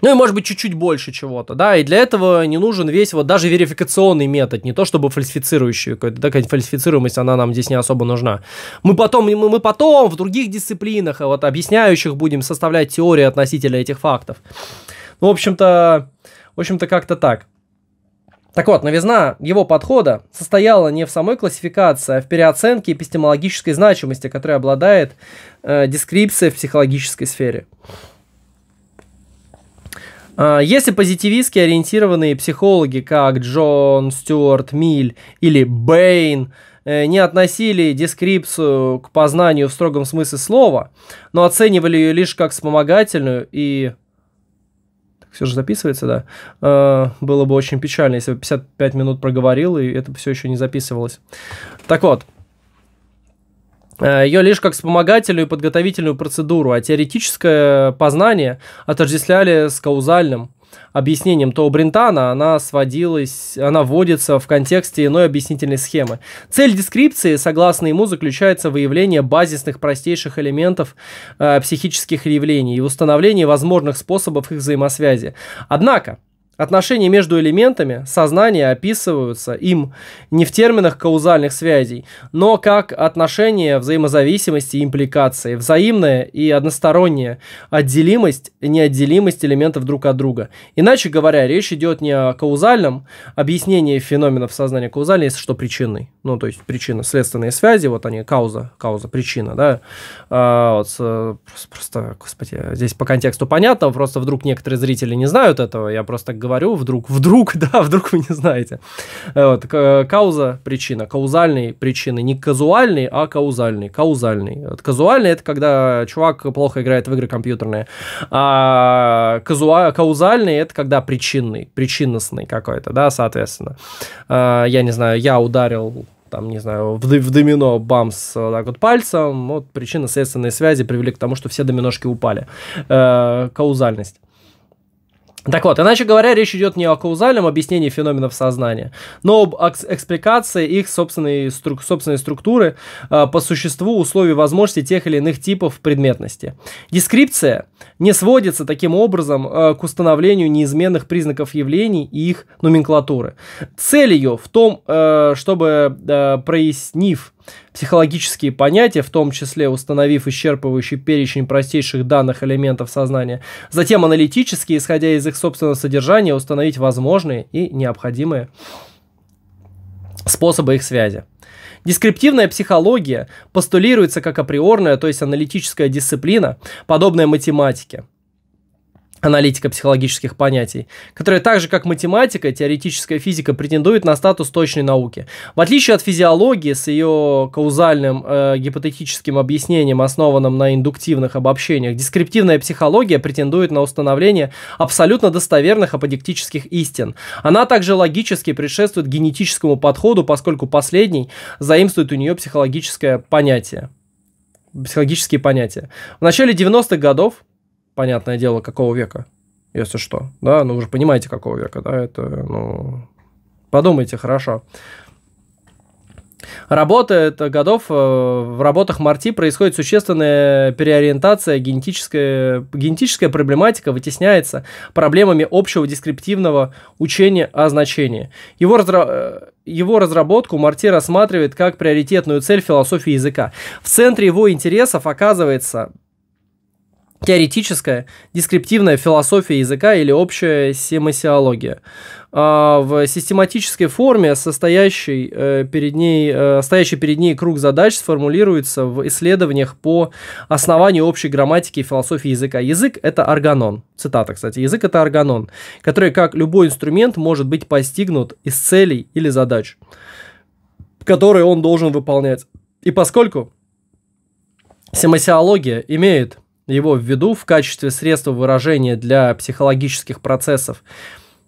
Speaker 1: Ну и может быть чуть-чуть больше чего-то, да, и для этого не нужен весь вот даже верификационный метод, не то чтобы фальсифицирующий, да, какая-нибудь фальсифицируемость, она нам здесь не особо нужна. Мы потом, мы, мы потом в других дисциплинах, а вот объясняющих будем составлять теории относительно этих фактов. Ну, в общем-то, э, в общем-то, как-то так. Так вот, новизна его подхода состояла не в самой классификации, а в переоценке эпистемологической значимости, которой обладает э, дескрипция в психологической сфере. А, Если позитивистски ориентированные психологи, как Джон Стюарт Миль или Бэйн, э, не относили дескрипцию к познанию в строгом смысле слова, но оценивали ее лишь как вспомогательную и все же записывается, да, э, было бы очень печально, если бы 55 минут проговорил, и это все еще не записывалось. Так вот, э, ее лишь как вспомогательную и подготовительную процедуру, а теоретическое познание отождествляли с каузальным, объяснением Тоу Бринтана, она сводилась, она вводится в контексте иной объяснительной схемы. Цель дескрипции, согласно ему, заключается в выявлении базисных простейших элементов э, психических явлений и установлении возможных способов их взаимосвязи. Однако, Отношения между элементами сознания описываются им не в терминах каузальных связей, но как отношения взаимозависимости и импликации, взаимная и односторонняя отделимость, неотделимость элементов друг от друга. Иначе говоря, речь идет не о каузальном объяснении феноменов сознания каузальной, если что причинной. Ну, то есть причина, следственные связи, вот они, кауза, кауза, причина, да. А, вот, просто, господи, здесь по контексту понятно, просто вдруг некоторые зрители не знают этого, я просто говорю говорю, вдруг, вдруг, да, вдруг вы не знаете. Э, вот, э, кауза, причина, каузальные причины, не казуальный, а каузальный, каузальный. Вот, казуальный это когда чувак плохо играет в игры компьютерные, а казуа, каузальный это когда причинный, причинностный какой-то, да, соответственно. Э, я не знаю, я ударил там, не знаю, в, в домино бамс вот так вот пальцем, вот причинно-следственные связи привели к тому, что все доминошки упали. Э, каузальность. Так вот, иначе говоря, речь идет не о каузальном объяснении феноменов сознания, но об экспликации их собственной, струк, собственной структуры э, по существу условий возможности тех или иных типов предметности. Дескрипция не сводится таким образом э, к установлению неизменных признаков явлений и их номенклатуры. Цель ее в том, э, чтобы прояснив Психологические понятия, в том числе установив исчерпывающий перечень простейших данных элементов сознания, затем аналитически, исходя из их собственного содержания, установить возможные и необходимые способы их связи. Дескриптивная психология постулируется как априорная, то есть аналитическая дисциплина, подобная математике – аналитика психологических понятий, которая так же, как математика, теоретическая физика претендует на статус точной науки. В отличие от физиологии с ее каузальным э, гипотетическим объяснением, основанным на индуктивных обобщениях, дескриптивная психология претендует на установление абсолютно достоверных аподектических истин. Она также логически предшествует генетическому подходу, поскольку последний заимствует у нее психологическое понятие психологические понятия. В начале 90-х годов понятное дело, какого века, если что. Да, ну вы же понимаете, какого века, да, это, ну, подумайте хорошо. Работа Работает годов, э, в работах Марти происходит существенная переориентация, генетическая, генетическая проблематика вытесняется проблемами общего дескриптивного учения о значении. Его, разра... Э, его разработку Марти рассматривает как приоритетную цель философии языка. В центре его интересов оказывается теоретическая, дескриптивная философия языка или общая семасиология. А, в систематической форме, состоящей э, перед ней, э, стоящий перед ней круг задач сформулируется в исследованиях по основанию общей грамматики и философии языка. Язык – это органон. Цитата, кстати. Язык – это органон, который, как любой инструмент, может быть постигнут из целей или задач, которые он должен выполнять. И поскольку семасиология имеет – его в виду в качестве средства выражения для психологических процессов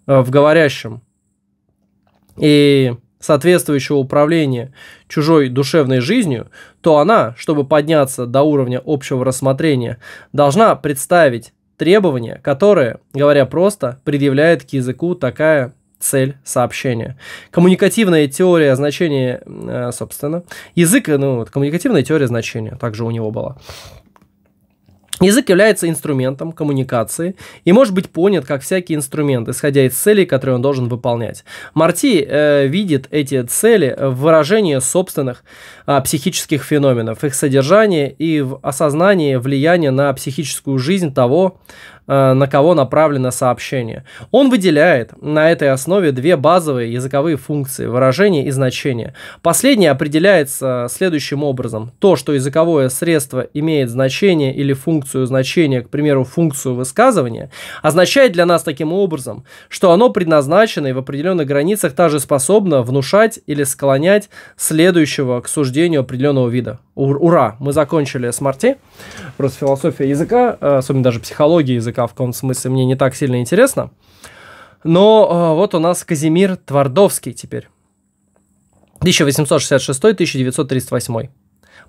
Speaker 1: э, в говорящем и соответствующего управления чужой душевной жизнью, то она, чтобы подняться до уровня общего рассмотрения, должна представить требования, которые, говоря просто, предъявляет к языку такая цель сообщения. Коммуникативная теория значения, э, собственно, язык, ну, вот, коммуникативная теория значения также у него была. Язык является инструментом коммуникации и может быть понят как всякий инструмент, исходя из целей, которые он должен выполнять. Марти э, видит эти цели в выражении собственных э, психических феноменов, их содержание и в осознании влияния на психическую жизнь того, Э, на кого направлено сообщение. Он выделяет на этой основе две базовые языковые функции – выражение и значение. Последнее определяется следующим образом. То, что языковое средство имеет значение или функцию значения, к примеру, функцию высказывания, означает для нас таким образом, что оно предназначено и в определенных границах также способно внушать или склонять следующего к суждению определенного вида. Ура! Мы закончили с Марти. Просто философия языка, э, особенно даже психология языка, музыка в каком смысле мне не так сильно интересно, Но э, вот у нас Казимир Твардовский теперь. 1866-1938.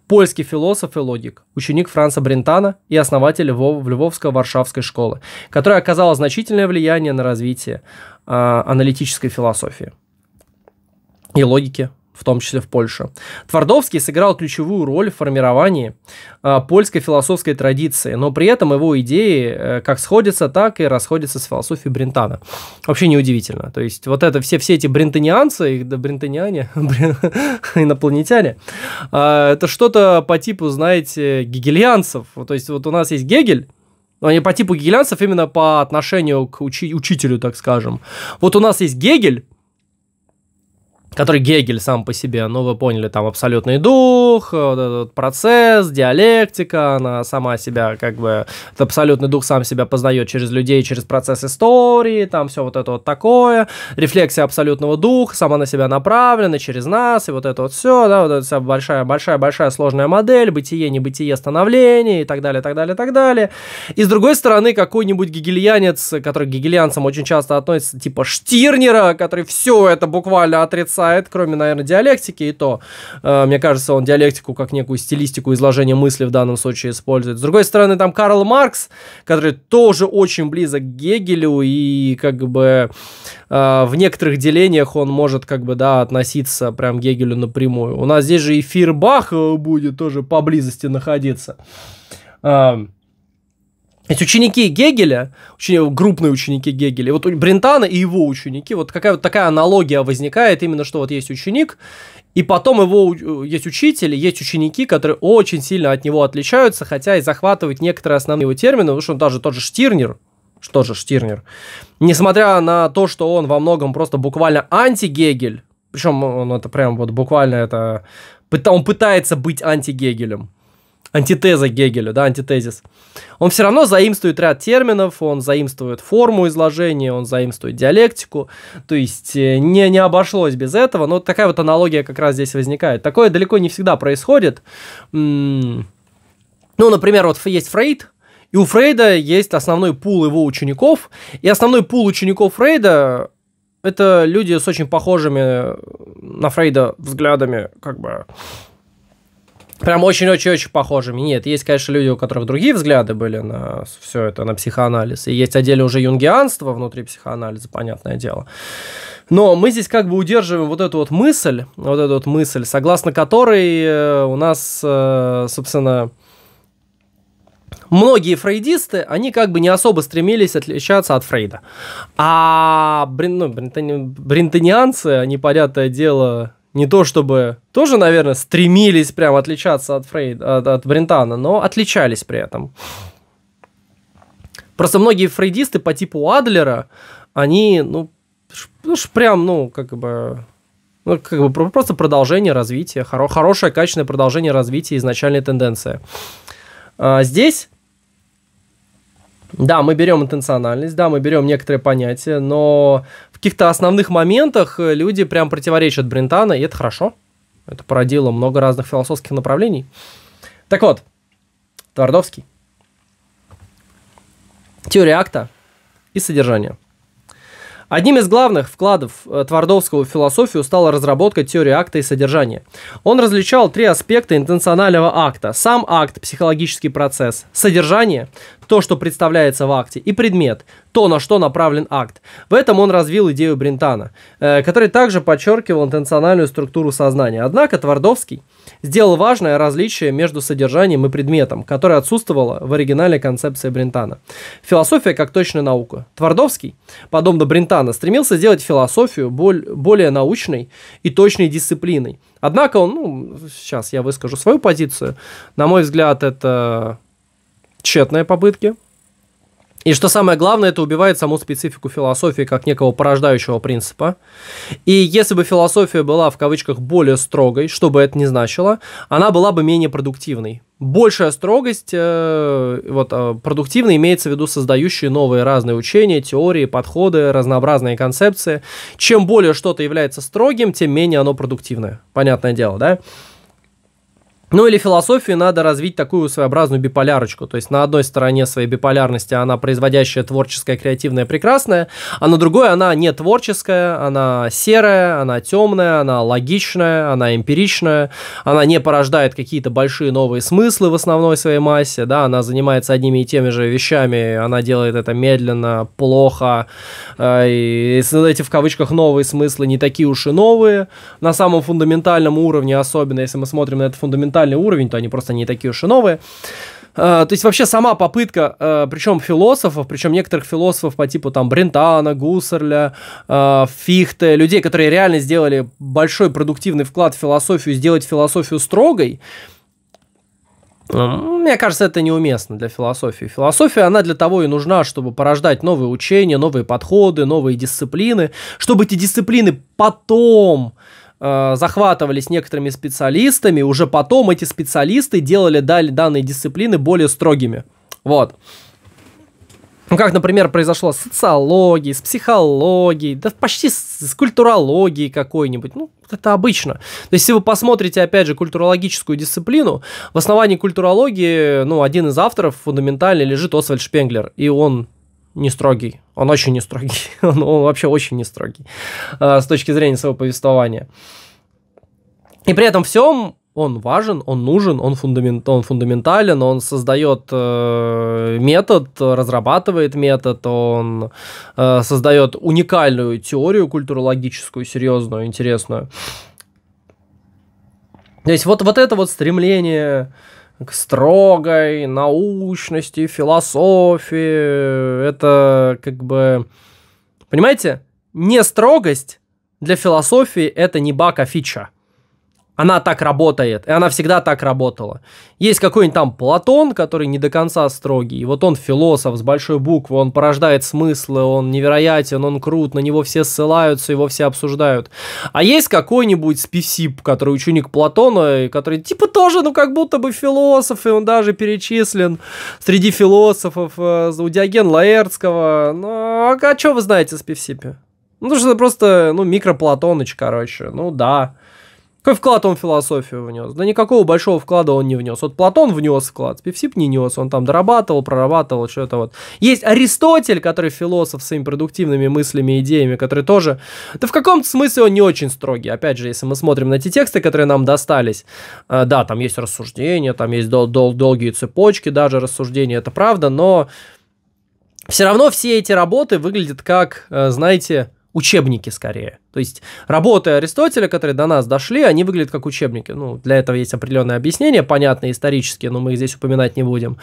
Speaker 1: Польский философ и логик, ученик Франца Брентана и основатель Львов, Львовско-Варшавской школы, которая оказала значительное влияние на развитие э, аналитической философии и логики в том числе в Польше. Твардовский сыграл ключевую роль в формировании э, польской философской традиции, но при этом его идеи э, как сходятся, так и расходятся с философией Бринтана. Вообще неудивительно. То есть вот это все, все эти брентанианцы, их да брентаниане, инопланетяне, э, это что-то по типу, знаете, гегельянцев. То есть вот у нас есть Гегель, но они по типу гегельянцев именно по отношению к учи- учителю, так скажем. Вот у нас есть Гегель, который Гегель сам по себе, ну вы поняли, там абсолютный дух, э, вот этот процесс, диалектика, она сама себя как бы, этот абсолютный дух сам себя познает через людей, через процесс истории, там все вот это вот такое, рефлексия абсолютного духа, сама на себя направлена, через нас, и вот это вот все, да, вот эта вся большая-большая-большая сложная модель, бытие, небытие, становление и так далее, так далее, так далее. И с другой стороны, какой-нибудь гегельянец, который к гегельянцам очень часто относится, типа Штирнера, который все это буквально отрицает, сайт, кроме, наверное, диалектики, и то, э, мне кажется, он диалектику как некую стилистику изложения мысли в данном случае использует. С другой стороны, там Карл Маркс, который тоже очень близок к Гегелю, и как бы э, в некоторых делениях он может как бы, да, относиться прям к Гегелю напрямую. У нас здесь же и Фирбах э, будет тоже поблизости находиться. Э, эти ученики Гегеля, ученики группные ученики Гегеля, вот Брентана и его ученики, вот какая вот такая аналогия возникает, именно что вот есть ученик, и потом его есть учители, есть ученики, которые очень сильно от него отличаются, хотя и захватывают некоторые основные его термины, потому что он даже тот же Штирнер, что же Штирнер, несмотря на то, что он во многом просто буквально анти-Гегель, причем он это прям вот буквально это, он пытается быть анти-Гегелем, антитеза Гегелю, да, антитезис. Он все равно заимствует ряд терминов, он заимствует форму изложения, он заимствует диалектику, то есть э, не, не обошлось без этого, но такая вот аналогия как раз здесь возникает. Такое далеко не всегда происходит. М-м, ну, например, вот есть Фрейд, и у Фрейда есть основной пул его учеников, и основной пул учеников Фрейда это люди с очень похожими на Фрейда взглядами, как бы Прям очень-очень-очень похожими. Нет, есть, конечно, люди, у которых другие взгляды были на все это, на психоанализ. И есть отдельно уже юнгианство внутри психоанализа, понятное дело. Но мы здесь как бы удерживаем вот эту вот мысль, вот эту вот мысль, согласно которой э, у нас, э, собственно, многие фрейдисты, они как бы не особо стремились отличаться от Фрейда. А брин, ну, бринтонианцы, они, понятное дело, не то чтобы тоже, наверное, стремились прям отличаться от Фрейда, от, от Брентана, но отличались при этом. Просто многие фрейдисты по типу Адлера, они, ну, ну прям, ну, как бы, ну, как бы просто продолжение развития, хоро хорошее, качественное продолжение развития изначальной тенденции. А здесь да, мы берем интенциональность, да, мы берем некоторые понятия, но каких-то основных моментах э, люди прям противоречат Брентана, и это хорошо. Это породило много разных философских направлений. Так вот, Твардовский. Теория акта и содержание. Одним из главных вкладов э, Твардовского в философию стала разработка теории акта и содержания. Он различал три аспекта интенционального акта. Сам акт – психологический процесс, содержание то, что представляется в акте, и предмет, то, на что направлен акт. В этом он развил идею Брентана, э, который также подчеркивал интенциональную структуру сознания. Однако Твардовский сделал важное различие между содержанием и предметом, которое отсутствовало в оригинале концепции Брентана. Философия как точная наука. Твардовский, подобно Брентана, стремился сделать философию более научной и точной дисциплиной. Однако он, ну, сейчас я выскажу свою позицию, на мой взгляд, это тщетные попытки. И что самое главное, это убивает саму специфику философии как некого порождающего принципа. И если бы философия была в кавычках более строгой, что бы это ни значило, она была бы менее продуктивной. Большая строгость, э, вот э, продуктивно имеется в виду создающие новые разные учения, теории, подходы, разнообразные концепции. Чем более что-то является строгим, тем менее оно продуктивное. Понятное дело, да? Ну или философии надо развить такую своеобразную биполярочку. То есть на одной стороне своей биполярности она производящая, творческая, креативная, прекрасная, а на другой она не творческая, она серая, она темная, она логичная, она эмпиричная, она не порождает какие-то большие новые смыслы в основной своей массе, да, она занимается одними и теми же вещами, она делает это медленно, плохо, э, и эти в кавычках новые смыслы не такие уж и новые, на самом фундаментальном уровне, особенно если мы смотрим на это фундаментально фундаментальный уровень, то они просто не такие уж и новые. А, то есть вообще сама попытка, а, причем философов, причем некоторых философов по типу там Брентана, Гуссерля, а, Фихте, людей, которые реально сделали большой продуктивный вклад в философию, сделать философию строгой, мне кажется, это неуместно для философии. Философия, она для того и нужна, чтобы порождать новые учения, новые подходы, новые дисциплины, чтобы эти дисциплины потом Э, захватывались некоторыми специалистами, уже потом эти специалисты делали дали данные дисциплины более строгими. Вот. Ну, как, например, произошло с социологией, с психологией, да почти с, с культурологией какой-нибудь. Ну, это обычно. То есть, если вы посмотрите, опять же, культурологическую дисциплину, в основании культурологии, ну, один из авторов фундаментально лежит Освальд Шпенглер, и он не строгий. Он очень не строгий. он, он вообще очень не строгий э, с точки зрения своего повествования. И при этом всем он важен, он нужен, он, фундамент, он фундаментален, он создает э, метод, разрабатывает метод, он э, создает уникальную теорию культурологическую, серьезную, интересную. То есть вот, вот это вот стремление к строгой научности, философии. Это как бы... Понимаете? Не строгость для философии это не бака фича. Она так работает, и она всегда так работала. Есть какой-нибудь там Платон, который не до конца строгий, и вот он философ с большой буквы, он порождает смыслы, он невероятен, он крут, на него все ссылаются, его все обсуждают. А есть какой-нибудь списип, который ученик Платона, и который типа тоже, ну как будто бы философ, и он даже перечислен среди философов э, у Диоген Лаэртского. Ну, а, а что вы знаете о списипе? Ну, что это просто, ну, микроплатоныч, короче. Ну, да. Какой вклад он в философию внес? Да никакого большого вклада он не внес. Вот Платон внес вклад, Спивсип не нес, он там дорабатывал, прорабатывал, что-то вот. Есть Аристотель, который философ с своими продуктивными мыслями, идеями, который тоже... Да в каком-то смысле он не очень строгий. Опять же, если мы смотрим на те тексты, которые нам достались, э, да, там есть рассуждения, там есть дол дол долгие цепочки, даже рассуждения, это правда, но все равно все эти работы выглядят как, э, знаете, учебники скорее. То есть работы Аристотеля, которые до нас дошли, они выглядят как учебники. Ну, для этого есть определенное объяснение, понятное, исторические, но мы их здесь упоминать не будем.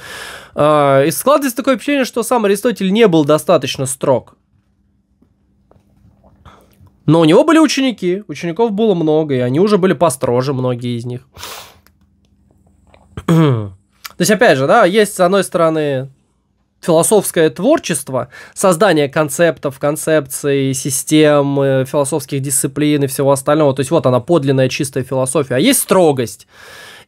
Speaker 1: А, и складывается такое впечатление, что сам Аристотель не был достаточно строг. Но у него были ученики, учеников было много, и они уже были построже, многие из них. То есть, опять же, да, есть, с одной стороны, философское творчество, создание концептов, концепций, систем, философских дисциплин и всего остального. То есть вот она подлинная чистая философия. А есть строгость.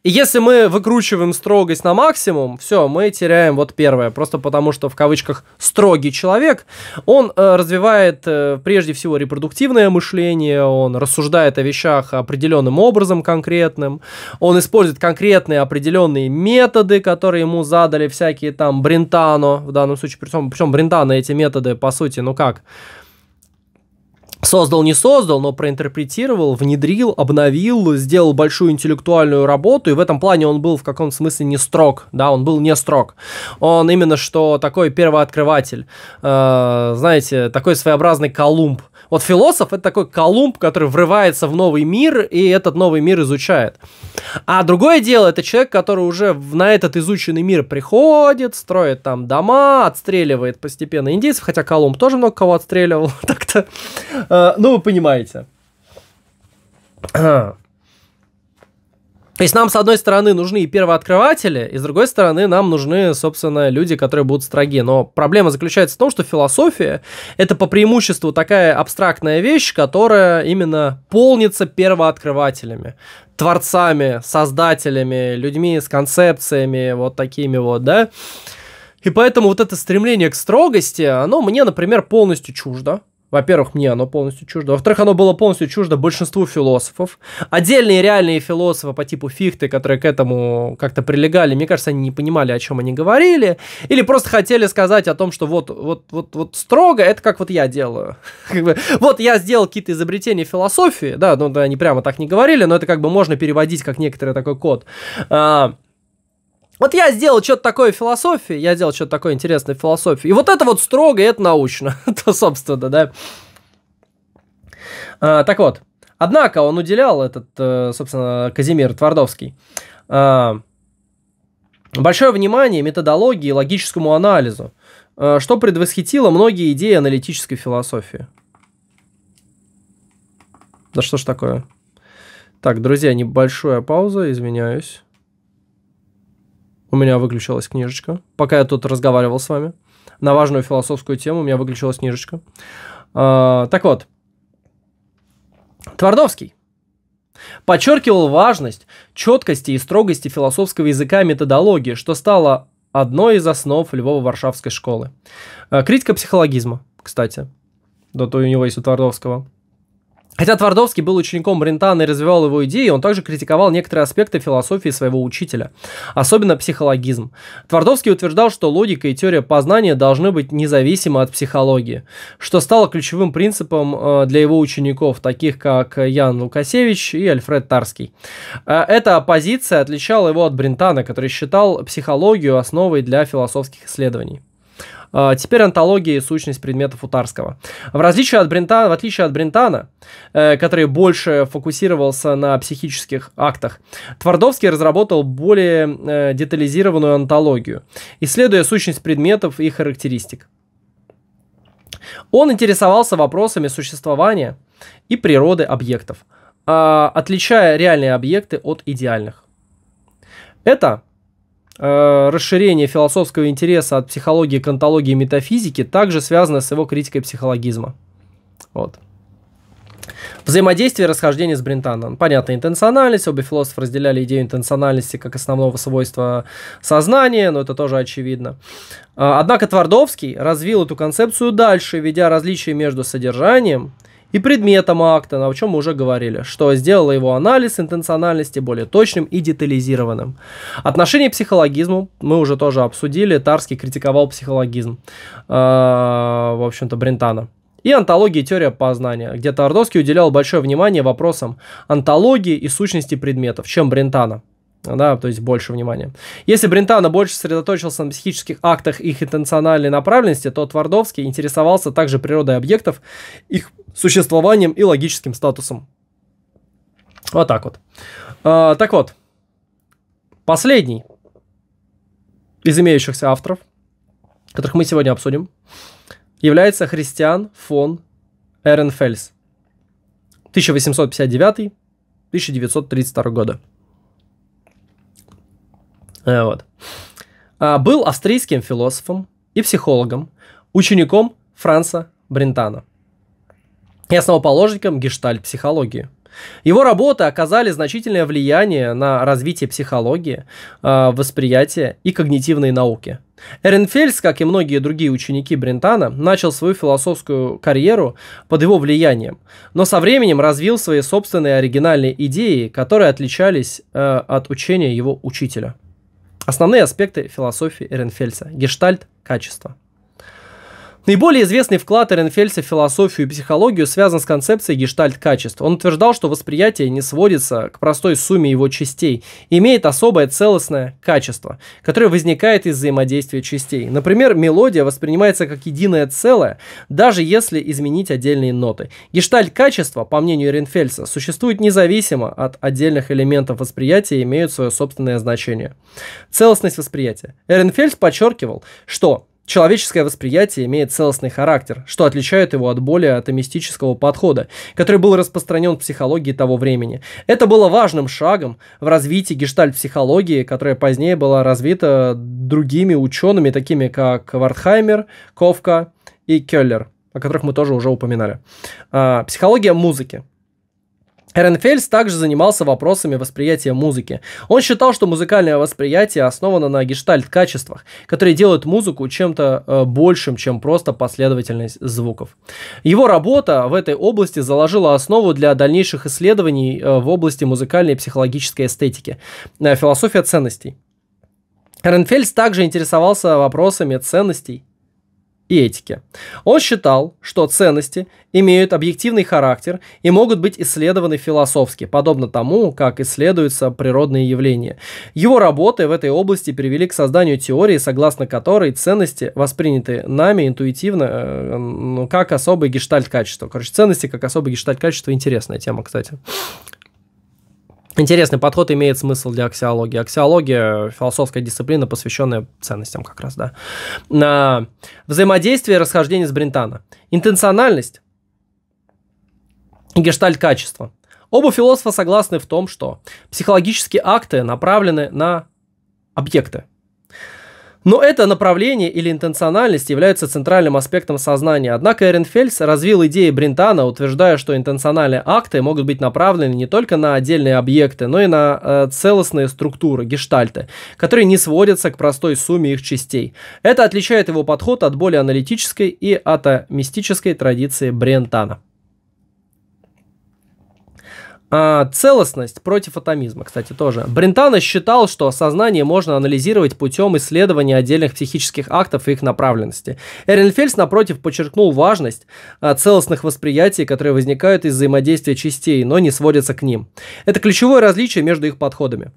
Speaker 1: И если мы выкручиваем строгость на максимум, все, мы теряем вот первое. Просто потому, что в кавычках строгий человек, он э, развивает э, прежде всего репродуктивное мышление, он рассуждает о вещах определенным образом конкретным, он использует конкретные определенные методы, которые ему задали всякие там Брентано, в данном случае, причем, причем Брентано эти методы, по сути, ну как, создал, не создал, но проинтерпретировал, внедрил, обновил, сделал большую интеллектуальную работу, и в этом плане он был в каком смысле не строг, да, он был не строг. Он именно что такой первооткрыватель, э, знаете, такой своеобразный Колумб. Вот философ это такой Колумб, который врывается в новый мир и этот новый мир изучает. А другое дело, это человек, который уже в, на этот изученный мир приходит, строит там дома, отстреливает постепенно индейцев, хотя Колумб тоже много кого отстреливал, так-то. Э, ну, вы понимаете. Э, то есть нам, с одной стороны, нужны и первооткрыватели, и с другой стороны, нам нужны, собственно, люди, которые будут строги. Но проблема заключается в том, что философия – это по преимуществу такая абстрактная вещь, которая именно полнится первооткрывателями творцами, создателями, людьми с концепциями, вот такими вот, да. И поэтому вот это стремление к строгости, оно мне, например, полностью чуждо. Во-первых, мне оно полностью чуждо. Во-вторых, оно было полностью чуждо большинству философов. Отдельные реальные философы по типу Фихты, которые к этому как-то прилегали, мне кажется, они не понимали, о чем они говорили. Или просто хотели сказать о том, что вот, вот, вот, вот строго, это как вот я делаю. вот я сделал какие-то изобретения философии, да, ну да, они прямо так не говорили, но это как бы можно переводить как некоторый такой код. А, вот я сделал что-то такое философии, я сделал что-то такое интересное философии. И вот это вот строго, и это научно, это собственно, да. А, так вот, однако он уделял этот, э, собственно, Казимир Твардовский, а, большое внимание методологии и логическому анализу, э, что предвосхитило многие идеи аналитической философии. Да что ж такое? Так, друзья, небольшая пауза, извиняюсь у меня выключилась книжечка. Пока я тут разговаривал с вами на важную философскую тему, у меня выключилась книжечка. А, так вот, Твардовский подчеркивал важность четкости и строгости философского языка и методологии, что стало одной из основ любого варшавской школы. А, критика психологизма, кстати. Да, то у него есть у Твардовского. Хотя Твардовский был учеником Брентана и развивал его идеи, он также критиковал некоторые аспекты философии своего учителя, особенно психологизм. Твардовский утверждал, что логика и теория познания должны быть независимы от психологии, что стало ключевым принципом э, для его учеников, таких как Ян Лукасевич и Альфред Тарский. Э, эта позиция отличала его от Брентана, который считал психологию основой для философских исследований. А, теперь антология и сущность предметов у Тарского. В, различие от Брентана, в отличие от Брентана, э, который больше фокусировался на психических актах, Твардовский разработал более э, детализированную антологию, исследуя сущность предметов и характеристик. Он интересовался вопросами существования и природы объектов, а, отличая реальные объекты от идеальных. Это Э, расширение философского интереса от психологии к онтологии и метафизике также связано с его критикой психологизма. Вот. Взаимодействие и расхождение с Брентаном. Понятно, интенциональность. Оба философа разделяли идею интенциональности как основного свойства сознания, но это тоже очевидно. Э, однако Твардовский развил эту концепцию дальше, ведя различия между содержанием – и предметом акта, о чем мы уже говорили, что сделало его анализ интенциональности более точным и детализированным. Отношение к психологизму мы уже тоже обсудили, Тарский критиковал психологизм, э, в общем-то, Брентана. И антологии и теория познания, где Тордовский уделял большое внимание вопросам антологии и сущности предметов, чем Брентана да, то есть больше внимания. Если Брентано больше сосредоточился на психических актах их интенциональной направленности, то Твардовский интересовался также природой объектов, их существованием и логическим статусом. Вот так вот. А, так вот, последний из имеющихся авторов, которых мы сегодня обсудим, является Христиан фон Эренфельс. 1859-1932 года. Э, вот. А, был австрийским философом и психологом, учеником Франца Брентана – и основоположником гештальт-психологии. Его работы оказали значительное влияние на развитие психологии, э, восприятия и когнитивной науки. Эренфельс, как и многие другие ученики Брентана, начал свою философскую карьеру под его влиянием, но со временем развил свои собственные оригинальные идеи, которые отличались э, от учения его учителя. Основные аспекты философии Эренфельса – гештальт – качество – Наиболее известный вклад Эренфельса в философию и психологию связан с концепцией гештальт-качеств. Он утверждал, что восприятие не сводится к простой сумме его частей имеет особое целостное качество, которое возникает из взаимодействия частей. Например, мелодия воспринимается как единое целое, даже если изменить отдельные ноты. гештальт качество по мнению Эренфельса, существует независимо от отдельных элементов восприятия и имеют свое собственное значение. Целостность восприятия. Эренфельс подчеркивал, что Человеческое восприятие имеет целостный характер, что отличает его от более атомистического подхода, который был распространен в психологии того времени. Это было важным шагом в развитии гештальт-психологии, которая позднее была развита другими учеными, такими как Вартхаймер, Ковка и Келлер, о которых мы тоже уже упоминали. А, психология музыки. Эренфельс также занимался вопросами восприятия музыки. Он считал, что музыкальное восприятие основано на гештальт-качествах, которые делают музыку чем-то э, большим, чем просто последовательность звуков. Его работа в этой области заложила основу для дальнейших исследований э, в области музыкальной и психологической эстетики, э, философия ценностей. Эренфельс также интересовался вопросами ценностей, и этике. Он считал, что ценности имеют объективный характер и могут быть исследованы философски, подобно тому, как исследуются природные явления. Его работы в этой области привели к созданию теории, согласно которой ценности восприняты нами интуитивно э, как особый гештальт качества. Короче, ценности как особый гештальт качества – интересная тема, кстати. Интересный подход имеет смысл для аксиологии. Аксиология – философская дисциплина, посвященная ценностям как раз, да. На взаимодействие и расхождение с Брентана. Интенциональность гештальт качества. Оба философа согласны в том, что психологические акты направлены на объекты – но это направление или интенциональность является центральным аспектом сознания. Однако Эренфельс развил идеи Бринтана, утверждая, что интенциональные акты могут быть направлены не только на отдельные объекты, но и на э, целостные структуры, гештальты, которые не сводятся к простой сумме их частей. Это отличает его подход от более аналитической и атомистической традиции Брентана. А, целостность против атомизма, кстати, тоже. Брентано считал, что сознание можно анализировать путем исследования отдельных психических актов и их направленности. Эренфельс, напротив, подчеркнул важность а, целостных восприятий, которые возникают из взаимодействия частей, но не сводятся к ним. Это ключевое различие между их подходами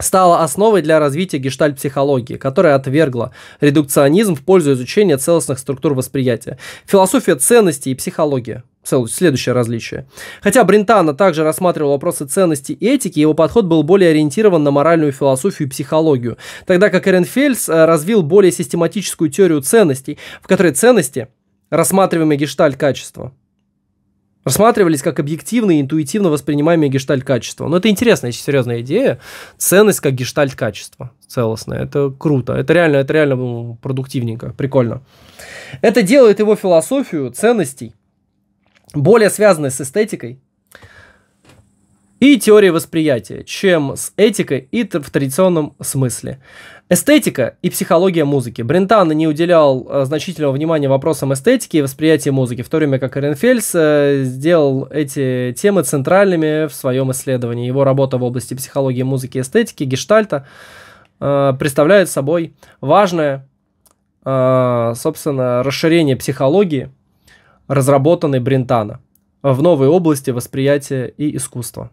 Speaker 1: стала основой для развития гештальт-психологии, которая отвергла редукционизм в пользу изучения целостных структур восприятия. Философия ценностей и психология – следующее различие. Хотя Брентано также рассматривал вопросы ценности и этики, его подход был более ориентирован на моральную философию и психологию, тогда как Эренфельс э, развил более систематическую теорию ценностей, в которой ценности, рассматриваемые гештальт качества, рассматривались как объективные, интуитивно воспринимаемые гештальт качества. Но это интересная, серьезная идея. Ценность как гештальт качества целостное. Это круто. Это реально, это реально продуктивненько, прикольно. Это делает его философию ценностей более связаны с эстетикой и теорией восприятия, чем с этикой и в традиционном смысле. Эстетика и психология музыки. Брентано не уделял э, значительного внимания вопросам эстетики и восприятия музыки, в то время как Эренфельс э, сделал эти темы центральными в своем исследовании. Его работа в области психологии музыки и эстетики, гештальта, э, представляет собой важное, э, собственно, расширение психологии – разработанный Брентано в новой области восприятия и искусства.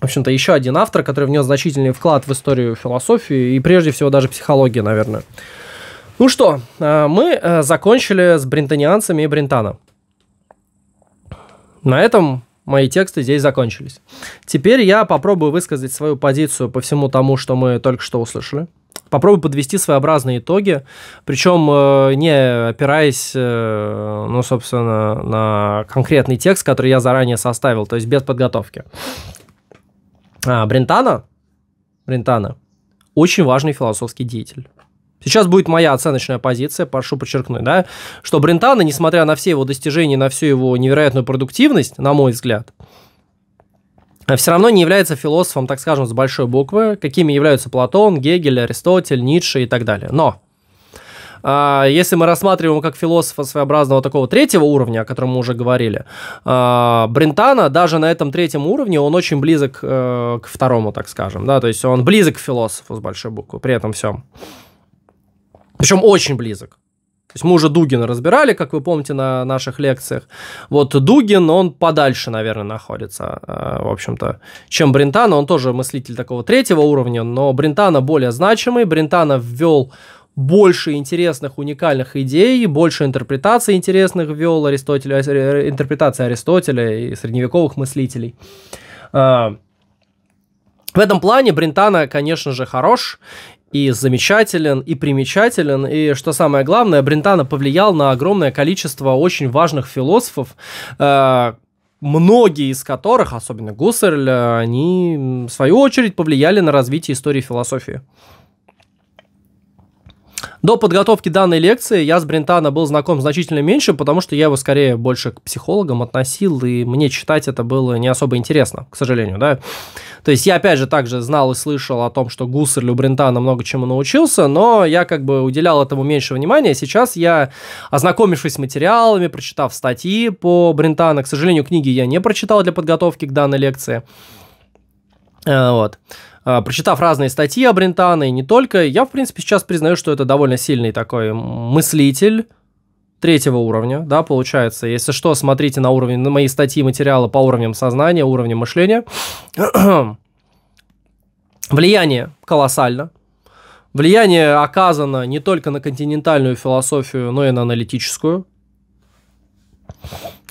Speaker 1: В общем-то, еще один автор, который внес значительный вклад в историю философии и прежде всего даже психологии, наверное. Ну что, э, мы э, закончили с брентанианцами и Брентано. На этом мои тексты здесь закончились. Теперь я попробую высказать свою позицию по всему тому, что мы только что услышали. Попробую подвести своеобразные итоги, причем э, не опираясь, э, ну, собственно, на конкретный текст, который я заранее составил, то есть без подготовки. А, Брентана, Брентана очень важный философский деятель. Сейчас будет моя оценочная позиция, прошу подчеркнуть, да, что Брентана, несмотря на все его достижения, на всю его невероятную продуктивность, на мой взгляд, Э, все равно не является философом, так скажем, с большой буквы, какими являются Платон, Гегель, Аристотель, Ницше и так далее. Но а, если мы рассматриваем его как философа своеобразного такого третьего уровня, о котором мы уже говорили, а, Брентана даже на этом третьем уровне он очень близок э, к второму, так скажем, да, то есть он близок к философу с большой буквы при этом всем. Причем очень близок. То есть мы уже Дугина разбирали, как вы помните, на наших лекциях. Вот Дугин, он подальше, наверное, находится, э, в общем-то, чем Брентано. Он тоже мыслитель такого третьего уровня, но Брентано более значимый. Брентано ввел больше интересных, уникальных идей, больше интерпретаций интересных ввел Аристотеля, э, интерпретация Аристотеля и средневековых мыслителей. Э, в этом плане Брентано, конечно же, хорош, и замечателен, и примечателен, и, что самое главное, Брентано повлиял на огромное количество очень важных философов, э, многие из которых, особенно Гуссерль, они, в свою очередь, повлияли на развитие истории философии. До подготовки данной лекции я с Брентана был знаком значительно меньше, потому что я его скорее больше к психологам относил, и мне читать это было не особо интересно, к сожалению, да. То есть я, опять же, также знал и слышал о том, что Гуссерль у Брентана много чему научился, но я как бы уделял этому меньше внимания. Сейчас я, ознакомившись с материалами, прочитав статьи по Брентана, к сожалению, книги я не прочитал для подготовки к данной лекции, э, вот. Э, прочитав разные статьи о Брентане и не только, я, в принципе, сейчас признаю, что это довольно сильный такой мыслитель, третьего уровня, да, получается. Если что, смотрите на уровень, на мои статьи, материалы по уровням сознания, уровням мышления. Влияние колоссально. Влияние оказано не только на континентальную философию, но и на аналитическую.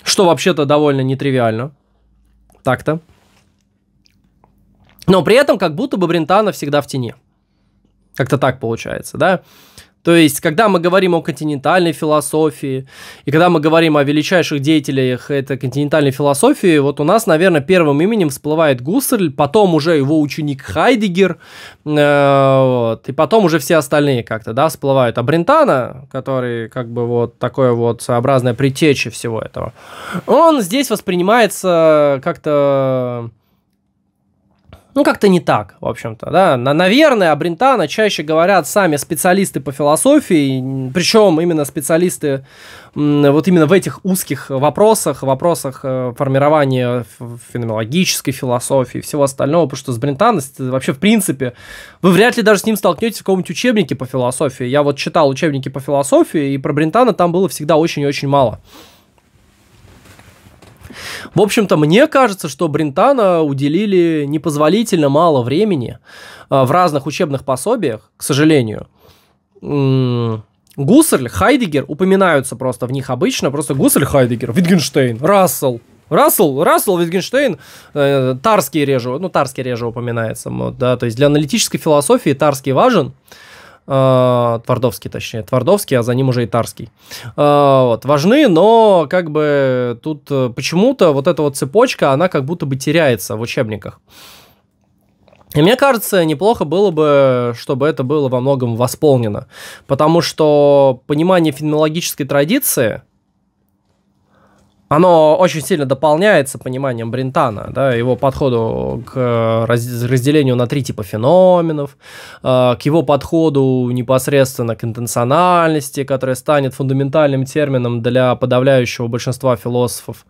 Speaker 1: Что вообще-то довольно нетривиально. Так-то. Но при этом как будто бы Брентана всегда в тени. Как-то так получается, да? То есть, когда мы говорим о континентальной философии, и когда мы говорим о величайших деятелях этой континентальной философии, вот у нас, наверное, первым именем всплывает Гуссерль, потом уже его ученик Хайдегер, э, вот, и потом уже все остальные как-то, да, всплывают. А Брентана, который как бы вот такое вот своеобразное притечи всего этого, он здесь воспринимается как-то ну, как-то не так, в общем-то, да. Наверное, о а Брентана чаще говорят сами специалисты по философии, причем именно специалисты вот именно в этих узких вопросах, вопросах э, формирования феноменологической философии и всего остального, потому что с Брентана вообще, в принципе, вы вряд ли даже с ним столкнетесь в каком-нибудь учебнике по философии. Я вот читал учебники по философии, и про Брентана там было всегда очень и очень мало. В общем-то, мне кажется, что Брентана уделили непозволительно мало времени а, в разных учебных пособиях, к сожалению. Гуссерль, Хайдегер упоминаются просто в них обычно. Просто Гуссерль, Хайдегер, Витгенштейн, Рассел, Рассел, Рассел, Витгенштейн, э, Тарский реже, ну, Тарский реже упоминается, вот, да, то есть для аналитической философии Тарский важен, Э, Твардовский, точнее, Твардовский, а за ним уже и Тарский. Э, вот, важны, но как бы тут э, почему-то вот эта вот цепочка, она как будто бы теряется в учебниках. И мне кажется, неплохо было бы, чтобы это было во многом восполнено, потому что понимание фенологической традиции – оно очень сильно дополняется пониманием Бринтана, да, его подходу к э, разделению на три типа феноменов, э, к его подходу непосредственно к интенциональности, которая станет фундаментальным термином для подавляющего большинства философов.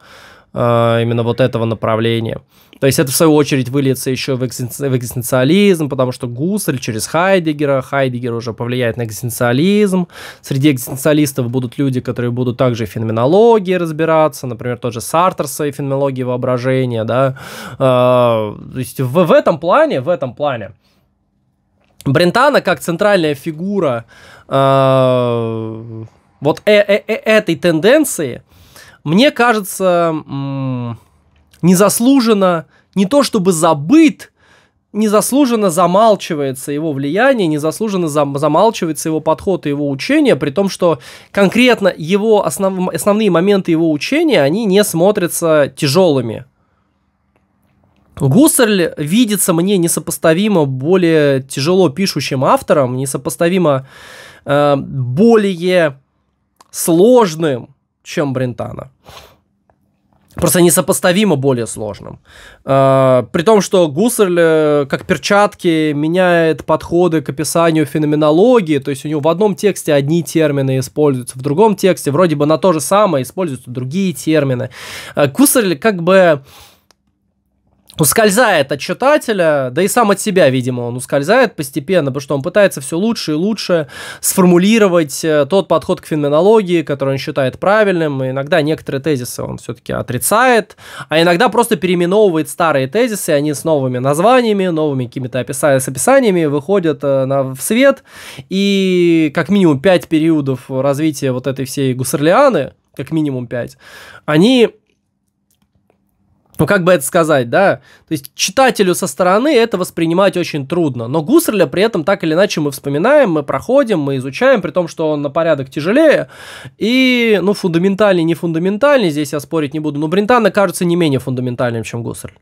Speaker 1: А, именно вот этого направления. То есть это, в свою очередь, выльется еще в, экзистенциализм, потому что Гусарь через Хайдегера, Хайдегер уже повлияет на экзистенциализм. Среди экзистенциалистов будут люди, которые будут также феноменологии разбираться, например, тот же Сартер с своей феноменологии воображения, да. А, то есть в, в этом плане, в этом плане, Брентана как центральная фигура а, э, вот э, э, этой тенденции – мне кажется, незаслуженно, не то чтобы забыт, незаслуженно замалчивается его влияние, незаслуженно зам- замалчивается его подход и его учение, при том, что конкретно его основ- основные моменты его учения, они не смотрятся тяжелыми. Гуссерль видится мне несопоставимо более тяжело пишущим автором, несопоставимо э, более сложным, чем Брентана. Просто несопоставимо более сложным. А, при том, что Гуссерль, э, как перчатки, меняет подходы к описанию феноменологии, то есть у него в одном тексте одни термины используются, в другом тексте вроде бы на то же самое используются другие термины. А, как бы ускользает от читателя, да и сам от себя, видимо, он ускользает постепенно, потому что он пытается все лучше и лучше сформулировать э, тот подход к феноменологии, который он считает правильным, и иногда некоторые тезисы он все-таки отрицает, а иногда просто переименовывает старые тезисы, они с новыми названиями, новыми какими-то описа- с описаниями выходят э, на, в свет, и как минимум пять периодов развития вот этой всей гуссерлианы, как минимум пять, они ну как бы это сказать, да? То есть читателю со стороны это воспринимать очень трудно. Но Гусарля при этом так или иначе мы вспоминаем, мы проходим, мы изучаем, при том, что он на порядок тяжелее. И, ну, фундаментальный, не фундаментальный, здесь я спорить не буду. Но Брентана кажется не менее фундаментальным, чем Гусарль.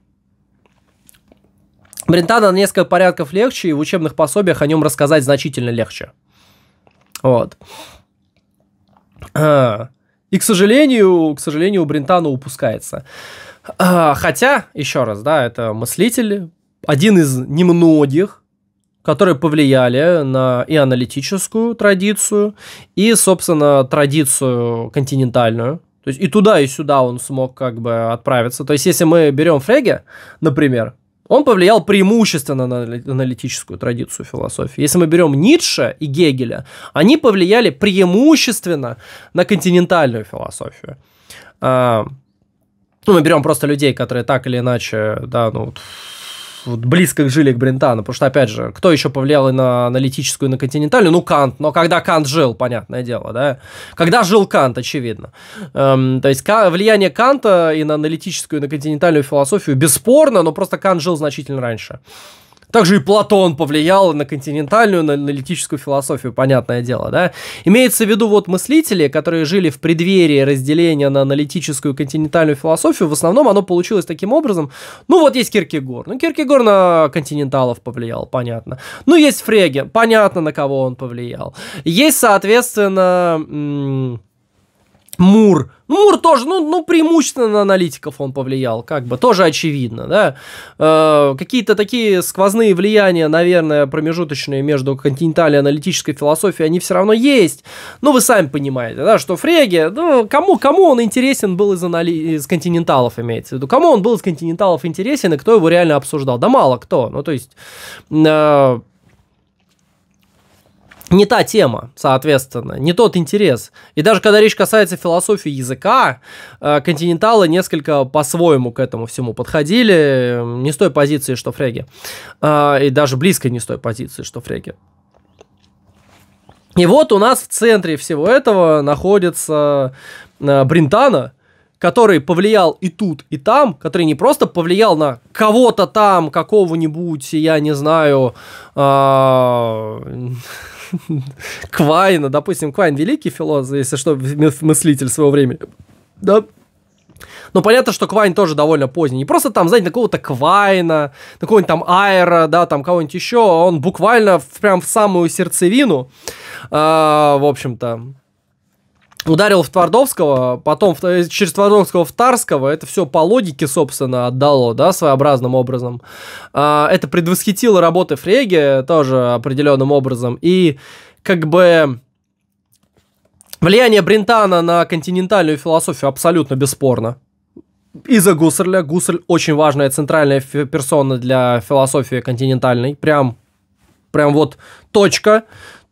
Speaker 1: Брентана на несколько порядков легче, и в учебных пособиях о нем рассказать значительно легче. Вот. А, и, к сожалению, к сожалению, Брентана упускается. А, хотя, еще раз, да, это мыслитель, один из немногих, которые повлияли на и аналитическую традицию, и, собственно, традицию континентальную. То есть и туда, и сюда он смог как бы отправиться. То есть если мы берем Фреге, например, он повлиял преимущественно на аналитическую традицию философии. Если мы берем Ницше и Гегеля, они повлияли преимущественно на континентальную философию. А, ну, мы берем просто людей, которые так или иначе, да, ну, вот близко жили к Брентану, потому что, опять же, кто еще повлиял и на аналитическую, и на континентальную? Ну, Кант, но когда Кант жил, понятное дело, да? Когда жил Кант, очевидно. Эм, то есть влияние Канта и на аналитическую, и на континентальную философию бесспорно, но просто Кант жил значительно раньше. Также и Платон повлиял на континентальную, на аналитическую философию, понятное дело, да. Имеется в виду вот мыслители, которые жили в преддверии разделения на аналитическую и континентальную философию, в основном оно получилось таким образом. Ну вот есть Киркегор. Ну Киркегор на континенталов повлиял, понятно. Ну есть Фреге, понятно на кого он повлиял. Есть, соответственно, Мур. Мур тоже, ну, ну, преимущественно на аналитиков он повлиял, как бы, тоже очевидно, да. Э, какие-то такие сквозные влияния, наверное, промежуточные между континентальной аналитической философией, они все равно есть. Ну, вы сами понимаете, да, что Фреге, ну, кому, кому он интересен был из, анали... из континенталов, имеется в виду, кому он был из континенталов интересен и кто его реально обсуждал? Да мало кто, ну, то есть... Э, не та тема, соответственно, не тот интерес. И даже когда речь касается философии языка, э, континенталы несколько по-своему к этому всему подходили, не с той позиции, что Фреги. Э, и даже близко не с той позиции, что Фреги. И вот у нас в центре всего этого находится э, Бринтана, который повлиял и тут, и там, который не просто повлиял на кого-то там, какого-нибудь, я не знаю, Квайна, ну, допустим, Квайн великий философ, если что, мыслитель своего времени. Да, но понятно, что Квайн тоже довольно поздний. Не просто там, знаете, какого-то Квайна, какого-нибудь там Айра, да, там кого-нибудь еще. А он буквально в, прям в самую сердцевину, э, в общем-то, ударил в Твардовского, потом в, э, через Твардовского в Тарского, это все по логике, собственно, отдало, да, своеобразным образом. А, это предвосхитило работы Фреги тоже определенным образом, и как бы... Влияние Бринтана на континентальную философию абсолютно бесспорно. Из-за Гусарля. Гусарль очень важная центральная персона для философии континентальной. Прям, прям вот точка.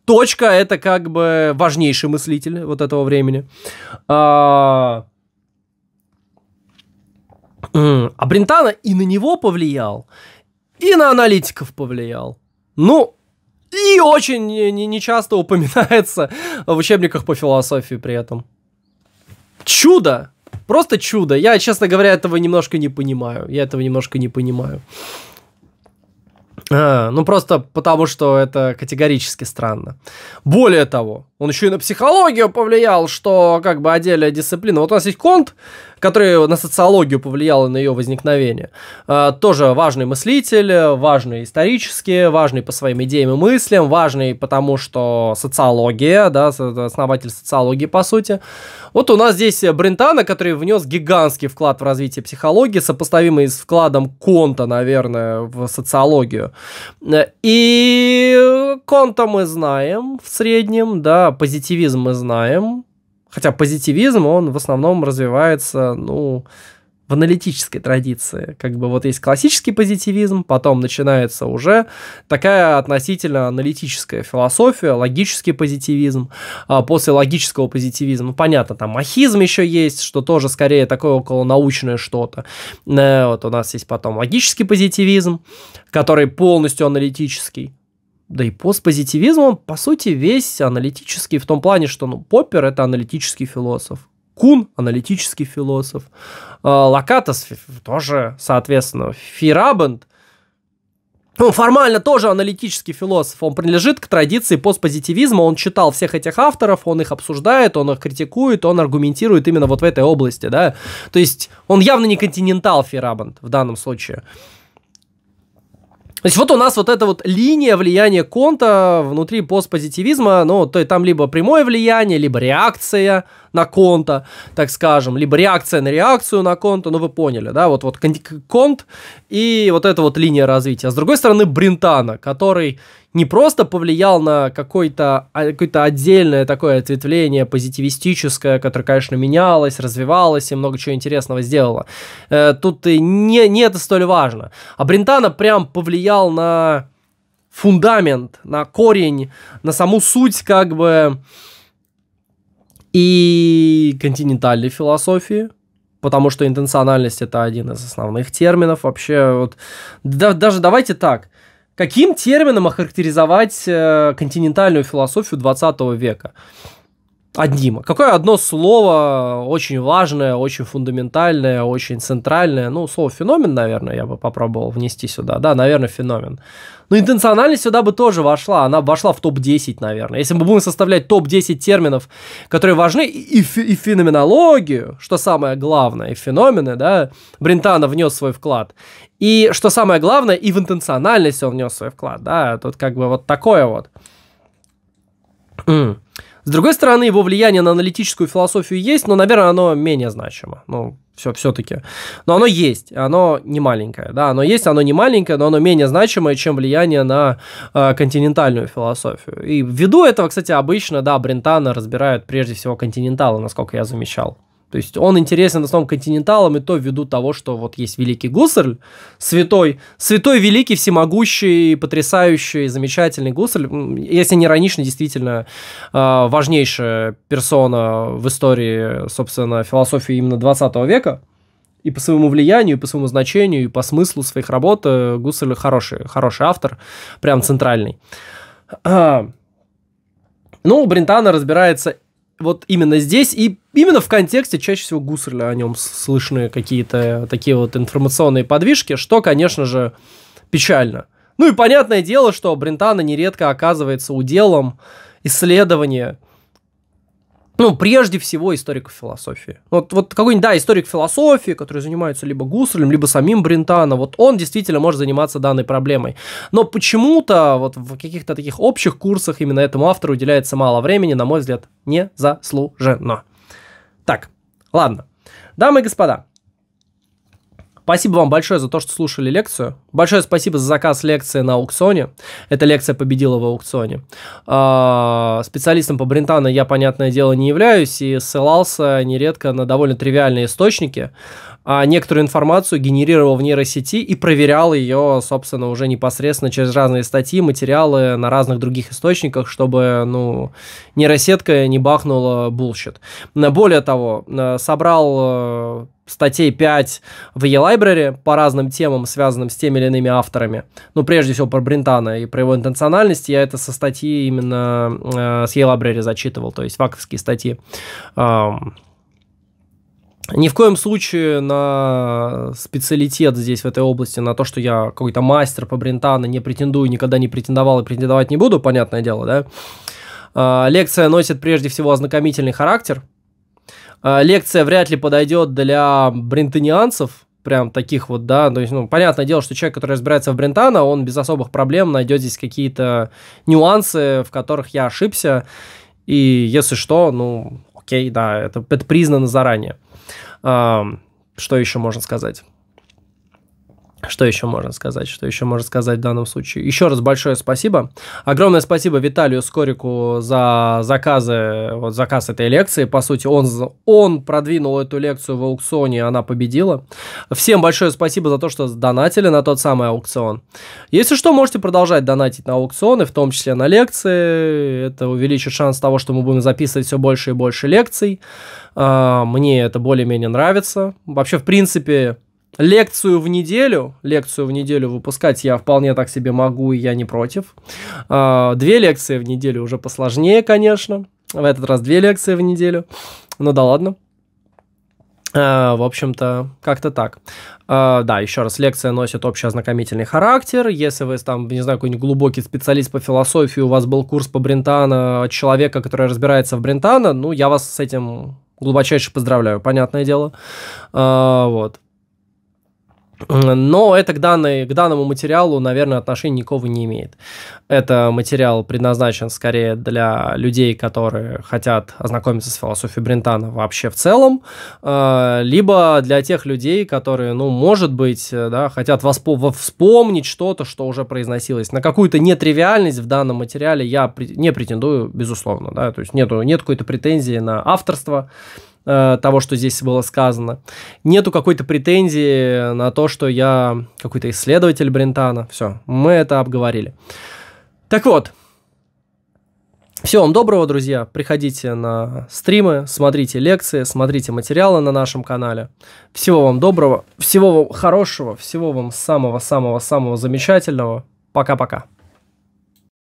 Speaker 1: Точка — это как бы важнейший мыслитель вот этого времени. А, а Брентано и на него повлиял, и на аналитиков повлиял. Ну, и очень нечасто не упоминается в учебниках по философии при этом. Чудо! Просто чудо. Я, честно говоря, этого немножко не понимаю. Я этого немножко не понимаю. Э, ну, просто потому, что это категорически странно. Более того, он еще и на психологию повлиял, что как бы отдельная дисциплина. Вот у нас есть Конт, который на социологию повлиял и на ее возникновение. А, тоже важный мыслитель, важный исторически, важный по своим идеям и мыслям, важный потому, что социология, да, основатель социологии по сути. Вот у нас здесь Брентана, который внес гигантский вклад в развитие психологии, сопоставимый с вкладом Конта, наверное, в социологию. И Конта мы знаем в среднем, да, позитивизм мы знаем, хотя позитивизм, он в основном развивается, ну, в аналитической традиции. Как бы вот есть классический позитивизм, потом начинается уже такая относительно аналитическая философия, логический позитивизм. А после логического позитивизма, понятно, там махизм еще есть, что тоже скорее такое около научное что-то. Э, вот у нас есть потом логический позитивизм, который полностью аналитический да и постпозитивизм, он, по сути, весь аналитический в том плане, что ну, Поппер – это аналитический философ, Кун – аналитический философ, а, Лакатос – тоже, соответственно, Фирабенд – он формально тоже аналитический философ, он принадлежит к традиции постпозитивизма, он читал всех этих авторов, он их обсуждает, он их критикует, он аргументирует именно вот в этой области, да. То есть он явно не континентал Ферабант в данном случае. То есть вот у нас вот эта вот линия влияния Конта внутри постпозитивизма, ну, то есть там либо прямое влияние, либо реакция на Конта, так скажем, либо реакция на реакцию на Конта, ну вы поняли, да, вот, вот Конт и вот эта вот линия развития. А С другой стороны, Бринтана, который не просто повлиял на а, какое-то какое отдельное такое ответвление позитивистическое, которое, конечно, менялось, развивалось и много чего интересного сделало. Э, тут и не, не это столь важно. А Бринтана прям повлиял на фундамент, на корень, на саму суть как бы и континентальной философии, потому что интенциональность это один из основных терминов вообще. Вот, да, даже давайте так. Каким термином охарактеризовать э, континентальную философию 20 века? Одним. Какое одно слово очень важное, очень фундаментальное, очень центральное? Ну, слово феномен, наверное, я бы попробовал внести сюда. Да, наверное, феномен. Но ну, интенциональность сюда бы тоже вошла. Она вошла в топ-10, наверное. Если мы будем составлять топ-10 терминов, которые важны, и, и феноменологию, что самое главное, и феномены, да, Брентано внес свой вклад. И, что самое главное, и в интенциональность он внес свой вклад, да, тут как бы вот такое вот. С другой стороны, его влияние на аналитическую философию есть, но, наверное, оно менее значимо. Ну, все, все-таки. Но оно есть, оно не маленькое, да, оно есть, оно не маленькое, но оно менее значимое, чем влияние на э, континентальную философию. И ввиду этого, кстати, обычно, да, Брентана разбирают прежде всего континенталы, насколько я замечал. То есть он интересен в основном континенталам, и то ввиду того, что вот есть великий Гуссерль, святой, святой великий, всемогущий, потрясающий, замечательный Гуссерль. Если не иронично, действительно а, важнейшая персона в истории, собственно, философии именно 20 века. И по своему влиянию, и по своему значению, и по смыслу своих работ э, Гуссерль хороший, хороший автор, прям центральный. Ну, Брентано разбирается вот именно здесь и именно в контексте чаще всего Гусарля о нем слышны какие-то такие вот информационные подвижки, что, конечно же, печально. Ну и понятное дело, что Брентана нередко оказывается уделом исследования ну, прежде всего, историков философии. Вот, вот какой-нибудь, да, историк философии, который занимается либо Гуссолем, либо самим Брентано, вот он действительно может заниматься данной проблемой. Но почему-то вот в каких-то таких общих курсах именно этому автору уделяется мало времени, на мой взгляд, не заслуженно. Так, ладно. Дамы и господа, Спасибо вам большое за то, что слушали лекцию. Большое спасибо за заказ лекции на аукционе. Эта лекция победила в аукционе. А, специалистом по Брентану я, понятное дело, не являюсь и ссылался нередко на довольно тривиальные источники а, некоторую информацию генерировал в нейросети и проверял ее, собственно, уже непосредственно через разные статьи, материалы на разных других источниках, чтобы, ну, нейросетка не бахнула булщит. Более того, э, собрал э, статей 5 в e-library по разным темам, связанным с теми или иными авторами. Ну, прежде всего, про Брентана и про его интенциональность. Я это со статьи именно э, с e-library зачитывал, то есть ваковские статьи. Эм, ни в коем случае на специалитет здесь, в этой области, на то, что я какой-то мастер по Брентану, не претендую, никогда не претендовал и претендовать не буду, понятное дело, да. А, лекция носит прежде всего ознакомительный характер. А, лекция вряд ли подойдет для брентанианцев, прям таких вот, да, то есть, ну, понятное дело, что человек, который разбирается в Брентана, он без особых проблем найдет здесь какие-то нюансы, в которых я ошибся, и если что, ну, окей, да, это, это признано заранее. Что еще можно сказать? Что еще можно сказать? Что еще можно сказать в данном случае? Еще раз большое спасибо. Огромное спасибо Виталию Скорику за заказы, вот заказ этой лекции. По сути, он, он продвинул эту лекцию в аукционе, она победила. Всем большое спасибо за то, что донатили на тот самый аукцион. Если что, можете продолжать донатить на аукционы, в том числе на лекции. Это увеличит шанс того, что мы будем записывать все больше и больше лекций. А, мне это более-менее нравится. Вообще, в принципе, Лекцию в неделю, лекцию в неделю выпускать я вполне так себе могу, и я не против. А, две лекции в неделю уже посложнее, конечно. В этот раз две лекции в неделю. Ну да ладно. А, в общем-то, как-то так. А, да, еще раз, лекция носит общеознакомительный характер. Если вы там, не знаю, какой-нибудь глубокий специалист по философии, у вас был курс по Брентано от человека, который разбирается в Брентано, ну, я вас с этим глубочайше поздравляю, понятное дело. Вот. Э, но это к, данной, к данному материалу, наверное, отношения никого не имеет. Это материал предназначен скорее для людей, которые хотят ознакомиться с философией Брентана вообще в целом, э, либо для тех людей, которые, ну, может быть, э, да, хотят вспомнить что-то, что уже произносилось. На какую-то нетривиальность в данном материале я не претендую, безусловно, да, то есть нету, нет какой-то претензии на авторство, Э, того, что здесь было сказано. Нету какой-то претензии на то, что я какой-то исследователь Брентана. Все, мы это обговорили. Так вот, всего вам доброго, друзья. Приходите на стримы, смотрите лекции, смотрите материалы на нашем канале. Всего вам доброго, всего вам хорошего, всего вам самого-самого-самого замечательного. Пока-пока.